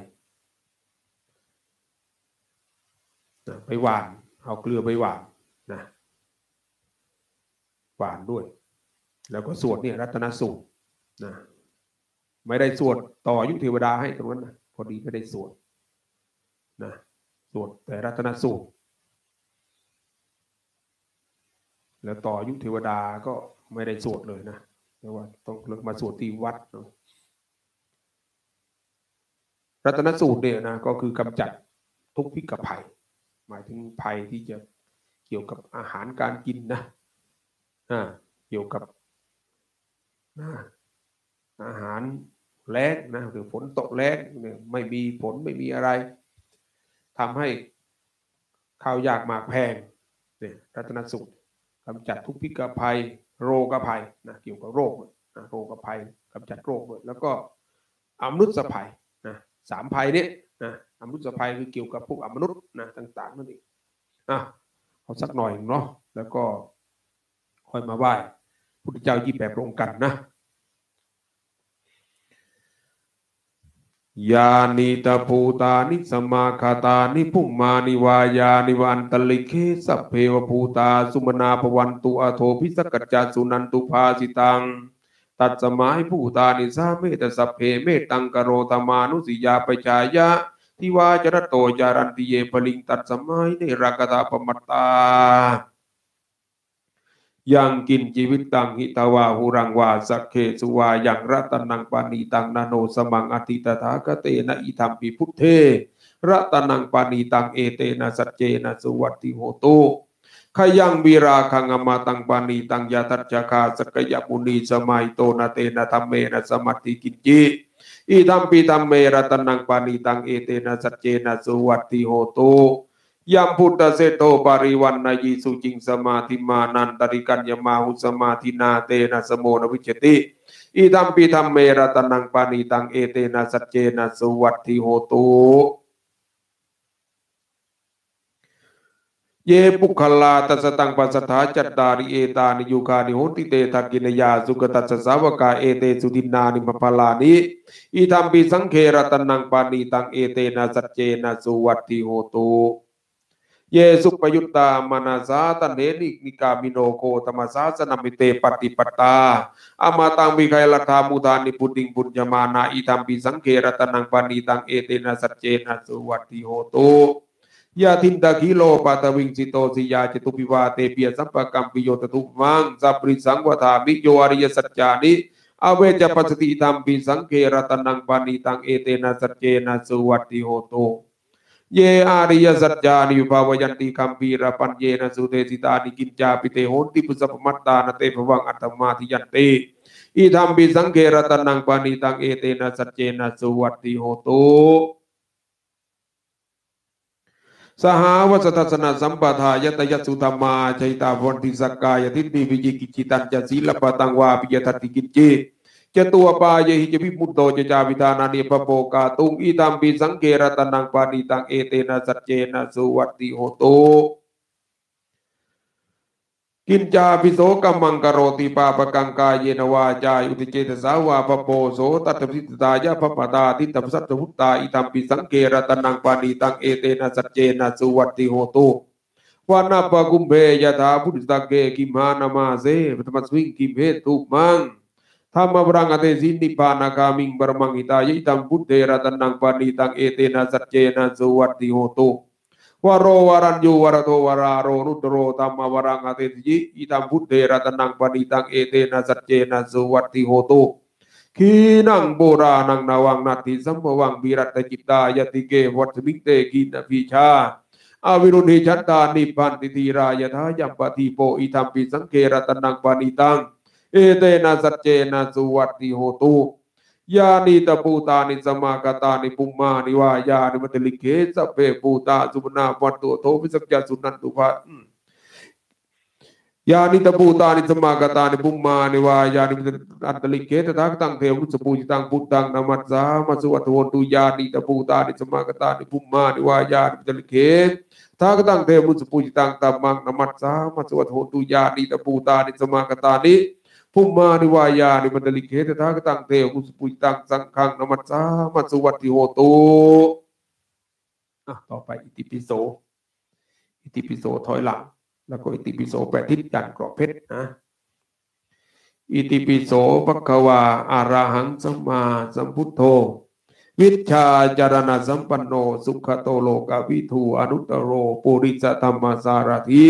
นะไปหวานเอาเกลือไปหวานนะหวานด้วย แล้วก็ สวดเนี่ยรัตนสูตรนะไม่ได้สวดต่อยุทธเทวดาให้ตรงนั้นนะพอดีไม่ได้สวดนะสวดแต่รัตนสูตร แล้วต่อยุทธเทวดา ก็ไม่ได้สวดเลยนะแต่ว่าต้องมาสวดที่วัดนะรัตนสูตรเนี่ยนะก็คือกำจัดทุกพิกภัยหมายถึงภัยที่จะเกี่ยวกับอาหารการกินนะอ่าเกี่ยวกับอาหารแลงนะหรือฝนตกแล่ยไม่มีฝนไม่มีอะไร ทำให้ข้าวยากหมากแพงเนี่ยรัตนสูตรกำจัดทุกพิกภัย โรคภัยนะเกี่ยวกับโรคนะโรคภัยกำจัดโรคแล้วก็อมนุษยภัยนะสามภัยเนี่ยนะอมนุษยภัยคือเกี่ยวกับพวกอมนุษย์นะต่าง ๆนั่นเองอ่ะเอาสักหน่อยเนาะแล้วก็ ค่อยมาไหว้พุทธเจ้ายี่แปดพระองค์กันนะ ยานิตาภูตานิสมาคาตานิพุมานิวายานิวันตลิเคสัพเพวภูตา สุมนาปวันตุอโท พิสกัจจาสุนันตุภาสิตัง ตัดสมัยภูตานิสาเมตสัพเพเมตังกโรตมานุสิยาปชายะทิวาจรโตจารันติเยปลิงตัดสมัยในรากตาปมัตตา ยังกินชีวิตตังหิตาวาหุรังวาสักเคสุวา ยังรัตนังปานีตังนาโนสมังอธิตถาคเตนะอิธรรมปิพุทเทรัตนังปานีตังเอเตนะสัจเจนะสุวัติโหตุขยังวีราคังมาตังปานีตังยาตัจจคาสกยปุณีสมัยโตนาเตนะธรรมเมนะสมัติกินจิอิทัมปิตัมเมรตนังปานิตังเอเตนะสัจเจนะสุวัตติโหตุยัมพุทธเสโตปาริวันนายสุจิงสมาธิมานันตริกันยมาหุสมาธินาเตนะสมโมนวิจติ อิทัมปิทัมเมรตนังปานิตังเอเตนะสัจเจนะสุวัตถิโหตุ ye pukala tasatang pasata catari eta ni juga ni hoti te takine ya sa tasasawa ka ete sudinna ni mapala ni itambi sangkhera tanang pani tang ete na sacce na suwati hotu Yesu payutta manasa taneni ni minoko tamasa sanamite pati pata amatang bikay lata mudani puding punya mana itambi sangkhera tanang pani tang ete na sacce na suwati hotu ยาทินตะกิโลปาตวิงสิโตสิยาจตุปิวาเตเปียสัมปกรรมปิโยตทุมังสัปริสังวทามิโยอริยสัจจานิอเวจปัสติตัมปิสังเคระตนังปานิตังเอเตนะสัจเจนะสุวัติโหโตเยอาริยสัจจานิภาวยยันติคัมปีระปัญเยนะสุเตสิตานิกินจาปิเตโหติปุสพมัตตานเตภวังอัตมาทิยันเตอิธรรมปิสังเคระตนังปานิตังเอเตนะสัจเจนะสุวัติโหโตสหาวัสตสนาสัมปทายตยสุธรรมาชัยตาวัทติสกายทิฏฐิวิจิกิจิตันจะศีลปตังวาปิยทตติกิจเจจตัวปายหิจวิมุตโตจจาวิธานานิปโปกาตุงอิตัมปิสังเกรตันังปานิตังเอเตนะสัจเจนะสุวัตติโหตุ Kinja piso kamang karoti papa kangka yena waja yuti sawa papo so tata pisi taja papa tati tapi satu huta itam pisang kera tang ete na sace na suwati hoto wana pagumbe yata budi tage kimana maze betama swing kimbe tukmang tama berangate zindi pana kaming bermang hita yitam budera tanang padi tang ete na sace na suwati hoto วารวารันยูวารโตวราโรรุดโรตัมมาวารังอเตติจีอิตัมพุตเดระตนังปณิตังเอเตนะสัจเจนะสุวัตติโหตุขีนังโบรานังนาวังนาติสัมวังบิรัตจิตตายติเกวัตมิเตกินาพิชาอาวิรุณิชัตตานิพันติธีรายทายัมปฏิโปอิทัมปิสังเกระตนังปณิตังเอเตนะสัจเจนะสุวัตติโหตุยานิตปูตานิสมากตานิปุมมานิวายานิมัติลิเกสเปปูตาสุปนาปัตโตโทวิสกยสุนันตุภายานิตปูตานิสมากตานิปุมมานิวายานิมัติอันตลิเกตทักตังเทวุสปูจิตังพุตังนามัสสามาสุวัตวันตุยานิตปูตานิสมากตานิปุมมานิวายานิมัติลิเกตทากตังเทวุสปูจิตังตามังนามัสสามาสุวัตวันตุยานิตปูตานิสมากตานิพุมมานิวายานิมันดลิเกตถากตังเตวกุสปุยตังสังคังนมัสามัสวัติโหตุต่อไปอิติปิโสอิติปิโสถอยหลังแล้วก็อิติปิโสแปดทิศดันกรอบเพชรนะอิติปิโสปักวาอารหังสัมมาสัมพุทโธ วิชาจารณะสัมปันโนสุขโตโลกาวิทูอนุตโรปุริสธรรมสารถิ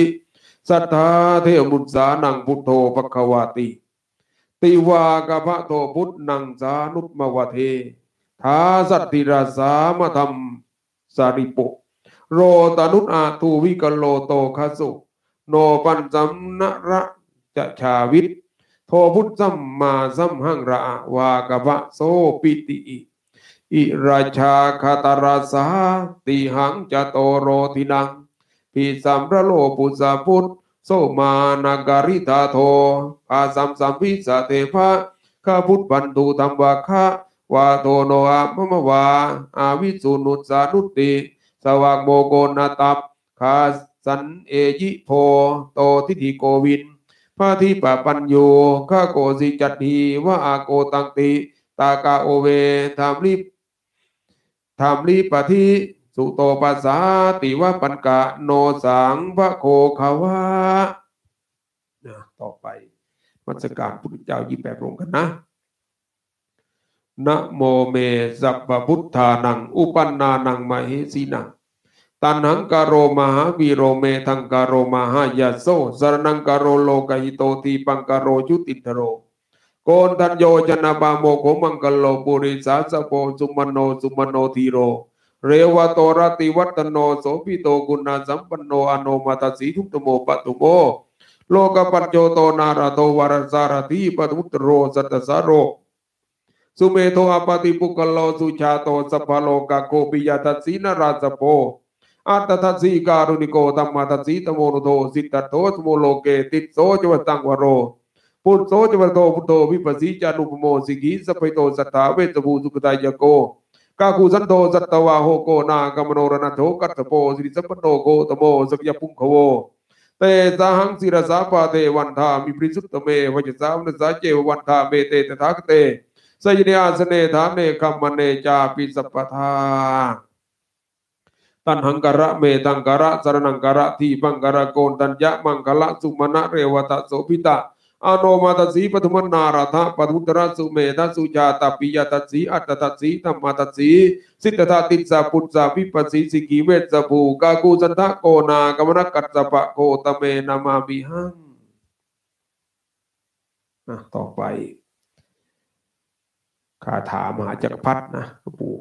สัทธาเทวมุสานังพุทโธปักวาติติวากะพะโตพุทธนังสานุปมวเททาสัตติราสามธรรมสาริปุโรตนุตอาทูวิกโลโตคสุ โนปัสจมนระจะชาวิตโทพุทธสัมมาสัมหังระวากะพะโสปิติอิอิราชาคาตาราสาติหังจะโตโรตินังพิสัมพระโลปุสาพุทธโสมานการิตาโทภาสัมสัมพิสเตภะข้าพุทธบันตุธรรมวาคะวาโตโนอามมะวา อาวิสุนุสานุติ สวากโมโกนาตับคาสันเอยิโพโตทิฐิโกวินพระทิปะปัญโยข้าโกสิจัตถีว่าอาโกตังติ ตากาโอเวทามรีบทามรีปะทิสุโตปัสสาติวะปันกะโนสังพระโคขวะนะต่อไปมัสการพุทธเจ้ายี่แปดรงกันนะ นะโมเมสัพพุทธานัง อุปันนานังมหิสีนังตันหังกโรมหาวีโรเม ทังกโรมหายาโซสรนังกโรโลกหิโตทีปังกโรยุติธโร โกนทันโยจนาบาโมโขมังกโลปุริสาสโปสุมโนสุมโนทีโรเรวโตรติวัตโนโสภิโตกุณาสัมปันโนอโนมาตสีทุตโมปตุโมโลกปัญโจโตนาราโตวารสารทีปตุตโรสัตสโรสุเมโทอปติปุกลโลสุชาโตสัพโลกาโกปิยาัสีนราสโปอัตตสีการุณิโกตัมมาตสีตโมนโทสิตโตสโมโลเกติโสจวตังวโรปุตโสจวตโตปุตโตวิปัสสีจานุปโมสิกิสพปโตสัตถาเวตบูสุกตายโกกากูจันโตจัตตวาโหโกนากรรมโนรนาโทกัตโปสิริสัปโนโกตโมสกยปุงขโวเตตาหังสิระสาปาเทวันธามิปริสุตเมวจิสามนสาเจวันธาเมเตตถากเตสยเนอาสเนธาเนคัมมเนจาปิสัพทาตันหังการะเมตังการะสารนังการะทีปังการะโกนตัญญะมังกละสุมาณะเรวตะโสพิตาอโนมาตสีปทุมนาราธาปทุตระสุเมธสุจาตปิยตสีอัตตสีธรรมตสีสิทธาติสาปุตสาพิปสีสิกิเวสภูกากูสันทะโกนากมรกัตสปะโกตเมนามามิหังนะต่อไปคาถามหาจักรพัฒนะปู่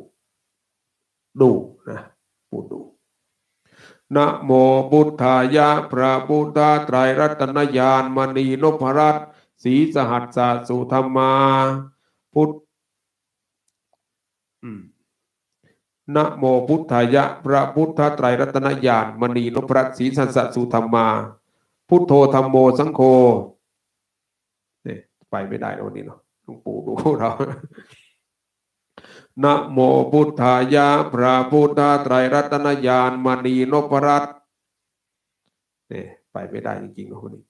ดูนะปู่ดูนะโมพุทธายะ พระพุทธาไตรรัตนญาณมณีนพรัตน์ศีสหัสสะสุธรรมา พุทธนะโมพุทธายะพระพุทธไตรรัตนญาณมณีนพรัตน์ศีสหัสสะสุธรรมา พุทโธธรรมโมสังโฆเนี่ยไปไม่ได้แล้ววันนี้เนาะหลวงปู่ดูเรานะโมพุทธายะพระพุทธไตรรัตนญาณมณีนพรัตน์เนี่ยไปไม่ได้จริงๆนะคนนี้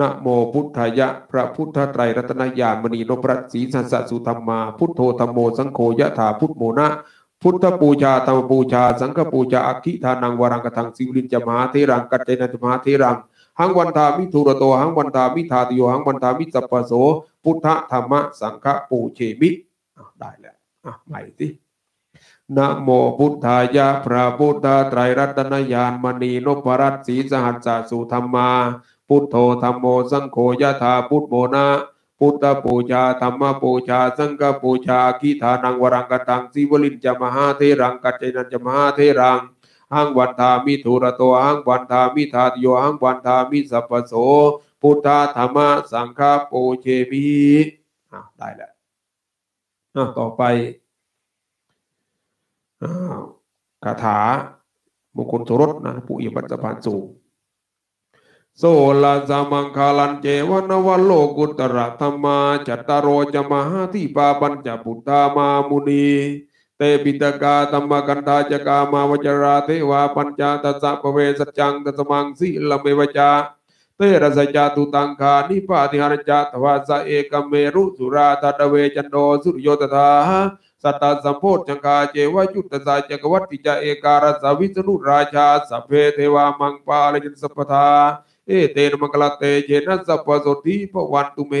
นะโมพุทธายะพระพุทธไตรรัตนญาณมณีนพรัตน์สีสัสสุธรรมาพุทโธธรรมโม สังโฆยะถาพุทโมนะพุทธปูชาธรรมปูชา สังฆปูชาอัคขิธานังวรังกทังสิวลินจมหาเทรังกัจเจนะจมหาเทรังหังวันทามิทุรโตหังวันทามิธาติโยหังวันทามิสัพปโสพุทธธรรมะสังฆปูเชมิได้แล้วไปม่สินะโมพุทธายะพระพุทธไตรรัตนญาณมณีนพรัตน์สีสหัสสุธรรมา พุทโธธรรมโม สังโฆ ยะธาพุทโมนะ พุทธปูชาธรรมปูชาสังฆปูชากิธานังวรังกตังสิวลินจะมหาเทรังกัจเจนันจะมหาเทรัง อังวันทามิทุระโต อังวันทามิธาตโย อังวันทามิสัพโส พุทธธรรมสังฆปูเชมิได้แล้วต่อไปคาถามงคลโสรสนะปุยปัจจพันสูงโสลาสมังคาลันเจวนวโลกุตระธรรมาจัตตโรจมหาทิปาปัญจพุทธามามุนีเตปิตกาธรรมกันตาจกามาวจราเทวาปัญจตัสสะปเวสจังตสมังสิลเมวจาเตระสจาตุตังคานิปาติหารจัตวาสะเอกเมรุสุราตาเวจันโดสุริโยตถาสัตตสัมโพชังกาเจวายุตสาจกวัตติจเอการสวิสนุราชาสัพเพเทวามังปาลยนสัพทาเอเตนมังกลเตเจนะสัพพสติปวันตุเม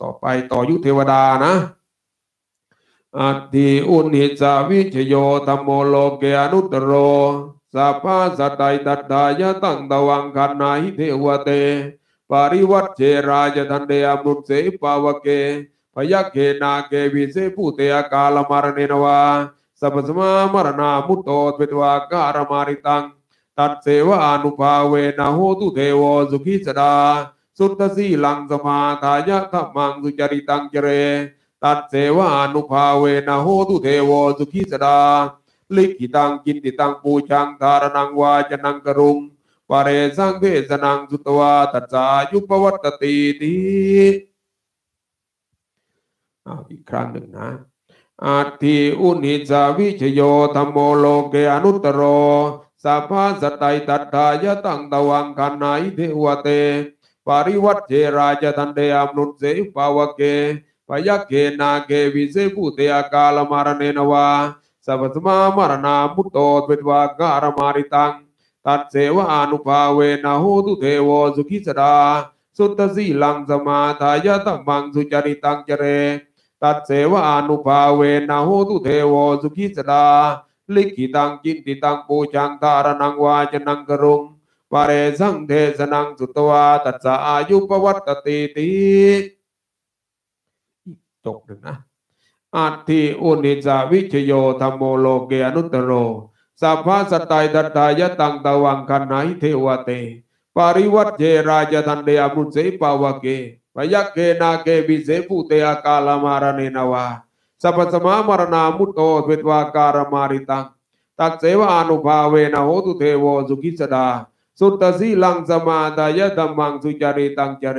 ต่อไปต่อยุเทวดานะอัติอุนิจาวิเชโยธรรมโลกเกอนุตโรสัพพะสัตไตตัตถายตังตวังคันนาหิเทวเตปาริวัตเชรายทันเดียมุตเสปาวเก พยาเกนาเกวิเสปุเตอกาลมารเนนวาสัพสมามรณามุตโตเวตวาการมาริตังตัดเสวานุภาเวนะโหตุเทวสุขิสดาสุตสีลังสมาทายะธรรมังสุจริตังเจเร ตัดเสวานุภาเวนะโหตุเทวสุขิสดาลิกิตังกินติตังปูชังธารนังวาจนังกรุงปเรสังเพสนังสุตวาตัจายุปวัตติติออีกครั้งหนึ่งนะอาทิอุนิจาวิชโยธรรมโลเกอนุตโรสัพพสตัยตัทธายตังตวังคันไนเทวเตปริวัตเจราชทันเดอมนุเสปาวเกพยักเกนาเกวิเสภูเตอากาลมารเนนวาสัพสมามารณามุตโตเป็นวาการมาริตังตัดเสวานุภาเวนะโหตุเทวสุขิสดาสุตสีลังสมาทายะตัมมังสุจริตังเจเร ตัดเสวานุภาเวนะโหตุเทวสุขิสดาลิขิตังจินติตังปูจังตารนังวาจนังกรุงปาเรสังเทสนังสุตวาตัสสะอายุปวัตติติจบหนึ่งนะอัติอุนิจาวิชโยธรรมโลเกอนุตโรสัพพะสตายตัตายตังตวังคันไหนเทวเตปาริวัตเจราจธันเดอมุเสปาวเกปยักเกนาเกวิเสปุเตอากาลมารเนนาวาสัพสมามรณามุตโตเวทวาการมาริตัง ตัดเสวานุภาเวนะโหตุเทวสุขิสดา สุตสีลังสมาดายธรรมังสุจริตังจเร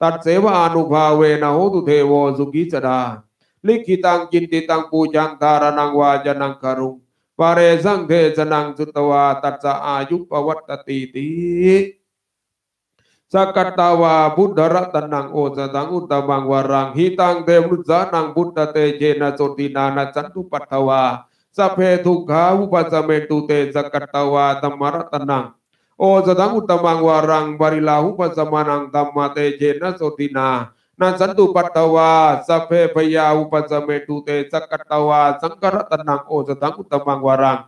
ตัดเสวานุภาเวนะโหตุเทวสุขิสดาลิขิตังจินติตังปูจันทารนังวาจนังการุงปาเรสังเทสนังสุตวาตัสอายุปวัตติติสกัตตาวาบุตรตนังโอสตังอุตมังวารังหิตังเทวุจานังบุตรเตเจนะสตินานะจันตุปัตวาสเพทุกขาวุปัสเมตุเตสกัตตาวาธรรมรตนังโอสตังอุตมังวารังบริลาหุปัสมานังธรรมเตเจนะสตินานสันตุปัตตวาสัพเพพยาอุปสเมตุเตสกัตตวาสังกรตนังโอสถังอุตมังวารัง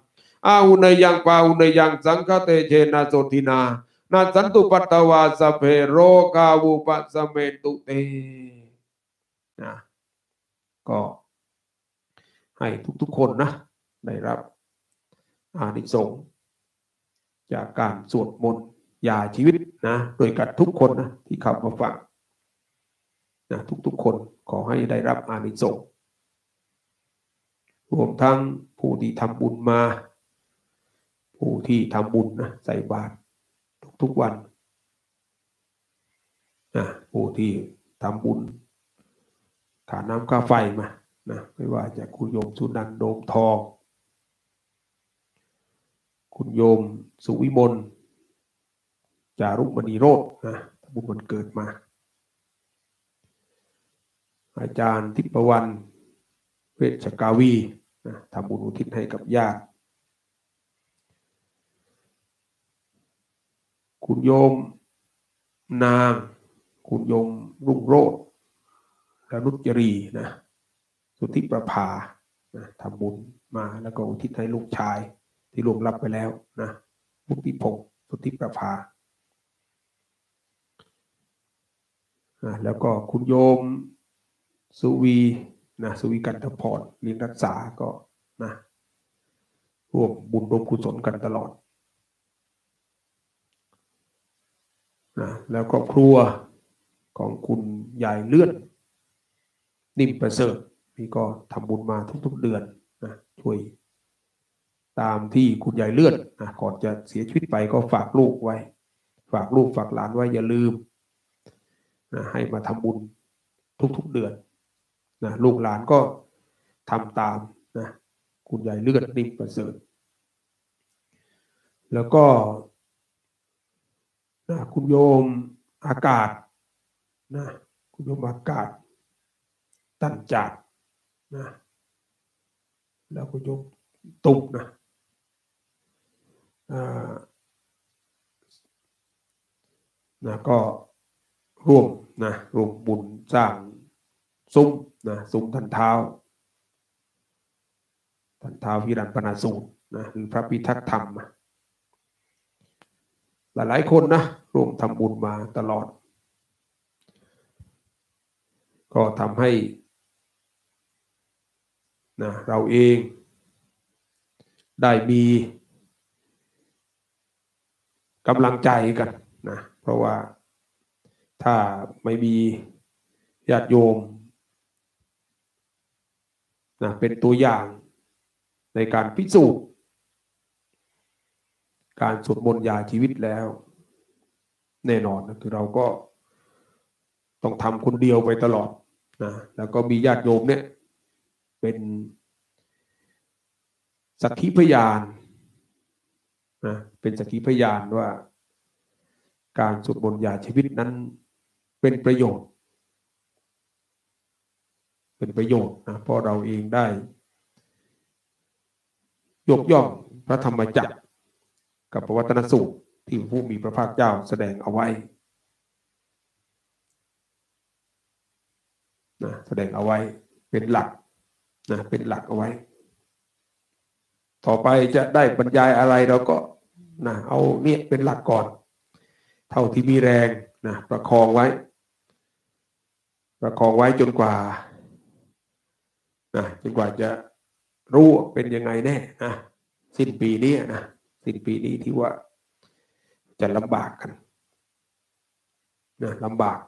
อาหุนยังปาหุนยังสังฆเตเจนะโสตินานาสันตุปัตตวาสเพโรกาวุปสเมตุเตนะก็ให้ทุกๆคนนะได้รับอานิสงส์จากการสวดมนต์ยาชีวิตนะโดยกันทุกคนนะที่ขับมาฟังนะทุกๆคน ขอให้ได้รับอานิสงส์รวมทั้งผู้ที่ทำบุญมา ผู้ที่ทำบุญนะใส่บาตรทุกๆวัน นะผู้ที่ทำบุญ ขาน้ำข้าไฟมา นะไม่ว่าจะคุณโยมสุนันโดมทอง คุณโยม สุวิมลจารุมณีโรจนะบุญมันเกิดมาอาจารย์ทิพวรรณเวชกาวีนะทำบุญอุทิศให้กับญาติคุณโยมนาง คุณโยมรุ่งโรและนุจรีนะสุธิประภานะทำบุญมาแล้วก็อุทิศให้ลูกชายที่ลวงรับไปแล้วนะมุติพงศ์สุธิประภา แล้วก็คุณโยมสุวีนะสุวีกันทพดเลี้ยงรักษา ก็นะร่วมบุญรวมกุศลกันตลอดนะแล้วก็ครัวของคุณยายเลือดนิ่มประเสริฐนี่ก็ทำบุญมาทุกๆเดือนนะช่วยตามที่คุณยายเลือดนะก่อนจะเสียชีวิตไปก็ฝากลูกไว้ ฝากลูกฝากหลานไว้ อย่าลืมนะให้มาทำบุญทุกๆเดือนนะลูกหลานก็ทำตามนะคุณยายเลือดนิ่มประเสริฐแล้วก็นะคุณโยมอากาศนะคุณโยมอากาศตั้นจัดนะแล้วคุณโยมตุกนะนะก็ร่วมนะร่วมบุญสร้างซุ้มนะสูงทันเท้าทันเท้าพิรันปนาสุงนะคือพระพิทักษ์ธรรม หลายหลายคนนะ ร่วมทำบุญมาตลอด ก็ทำให้นะเราเองได้มีกำลังใจกันนะเพราะว่าถ้าไม่มีญาติโยมนะเป็นตัวอย่างในการพิสูจน์การสวดมนต์ยาชีวิตแล้ว แน่นอนนะคือเราก็ต้องทำคนเดียวไปตลอดนะแล้วก็มีญาติโยมเนี่ยเป็นสักขีพยานนะเป็นสักขีพยานว่าการสวดมนต์ยาชีวิตนั้นเป็นประโยชน์เป็นประโยชน์นะเพราะเราเองได้ ยกย่องพระธรรมจักรกับประวัตนสูตรที่ผู้มีพระภาคเจ้าแสดงเอาไว้นะแสดงเอาไว้เป็นหลักนะเป็นหลักเอาไว้ ต่อไปจะได้บรรยายอะไร เราก็นะเอาเนี่ยเป็นหลักก่อน เท่าที่มีแรงนะประคองไว้ ประคองไว้จนกว่านะจนกว่าจะรู้เป็นยังไงแน่นะสิ้นปีนี้นะสิ้นปีนี้ที่ว่าจะลำบากกันนะลำบาก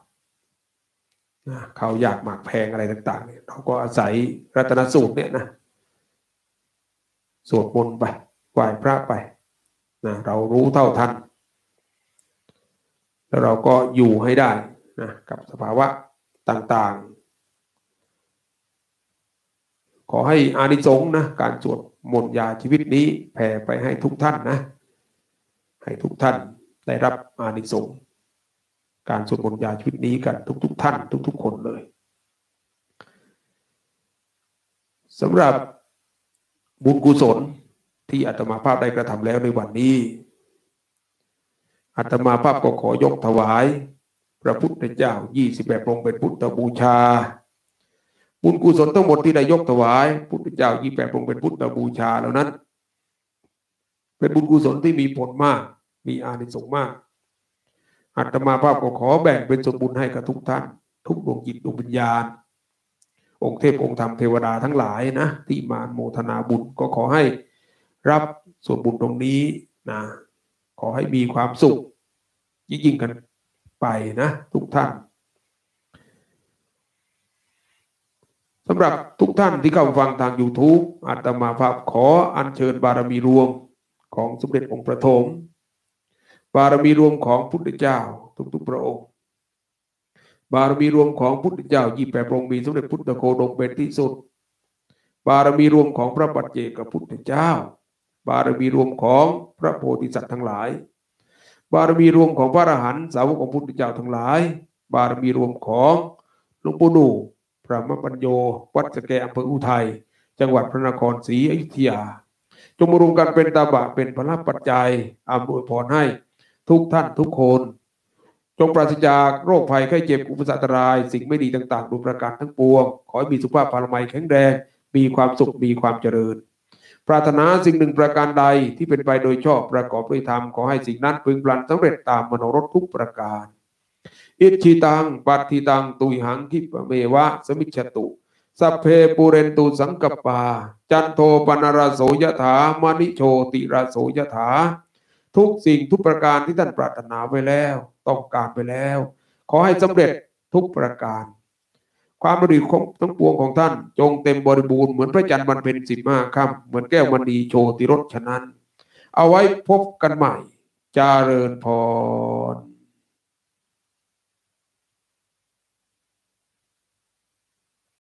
นะเขาอยากหมากแพงอะไรต่าง ๆเนี่ยเราก็อาศัยรัตนสูตรเนี่ยนะสวดมนต์ไปไหว้พระไปนะเรารู้เท่าทันแล้วเราก็อยู่ให้ได้นะกับสภาวะต่างๆขอให้อานิสงส์นะการสวดมนต์ยาชีวิตนี้แผ่ไปให้ทุกท่านนะให้ทุกท่านได้รับอานิสงส์การสวดมนต์ยาชีวิตนี้กันทุกๆทท่าน ทุก ๆคนเลยสำหรับบุญกุศลที่อาตมาภาพได้กระทำแล้วในวันนี้อาตมาภาพก็ขอยกถวายพระพุทธเจ้า20แงค์งเป็นพุทธบูชาบุญกุศลทั้งหมดที่ได้ยกถวายพุทธเจ้ายี่แปดองค์เป็นพุทธบูชาเหล่านั้น เป็นบุญกุศลที่มีผลมาก มีอานิสงส์มากอัตมาภาพก็ขอแบ่งเป็นสมบุญให้กับ ทุกท่านทุกดวงจิตดวงวิญญาณ องค์เทพองค์ธรรมเทวดาทั้งหลายนะที่มาโมทนาบุญก็ขอให้รับส่วนบุญตรงนี้นะขอให้มีความสุข ยิ่งงกันไปนะ ทุกท่านสำหรับทุกท่านที่เข้าฟังทาง YouTube อาตมาภาพขออัญเชิญบารมีรวมของสมเด็จองค์ประถมบารมีรวมของพุทธเจ้า ทุกทุกพระองค์ บารมีรวมของพุทธเจ้ายี่แปดองค์มีสมเด็จพุทธโคดมเป็นที่สุด บารมีรวมของพระปัจเจกพุทธเจ้า บารมีรวมของพระโพธิสัตว์ทั้งหลาย บารมีรวมของพระอรหันต์สาวกของพุทธเจ้าทั้งหลาย บารมีรวมของหลวงปู่ดูพระมปัญโย วัดสแกอำเภออุทัย จังหวัดพระนครศรีอยุธยา จงมารวมกันเป็นตาบะเป็นพระปัจจัย อำนวยพรให้ทุกท่านทุกคน จงปราศจากโรคภัย ไข้เจ็บ อุปสรรคราย สิ่งไม่ดีต่างๆดูประการทั้งปวง ขอให้มีสุขภาพพลไม่แข็งแรง มีความสุข มีความเจริญ ปรารถนาสิ่งหนึ่งประการใดที่เป็นไปโดยชอบประกอบด้วยธรรมขอให้สิ่งนั้นพึงพลันสำเร็จตามมโนรถทุกประการอิจิตังปัตติตังตุยหังคิปเมวะ สมิชตุ สัพเพปูเรนตุสังกปา จันโทปนารโสยถามณิโชติราโสยถา ทุกสิ่งทุกประการที่ท่านปรารถนาไว้แล้วต้องการไปแล้ว ขอให้สำเร็จทุกประการ ความบริของทั้งปวงของท่าน จงเต็มบริบูรณ์เหมือนพระจันทร์มันเป็นสิบห้าค่ำเหมือนแก้วมณีโชติรสฉะนั้น เอาไว้พบกันใหม่จาเริญพร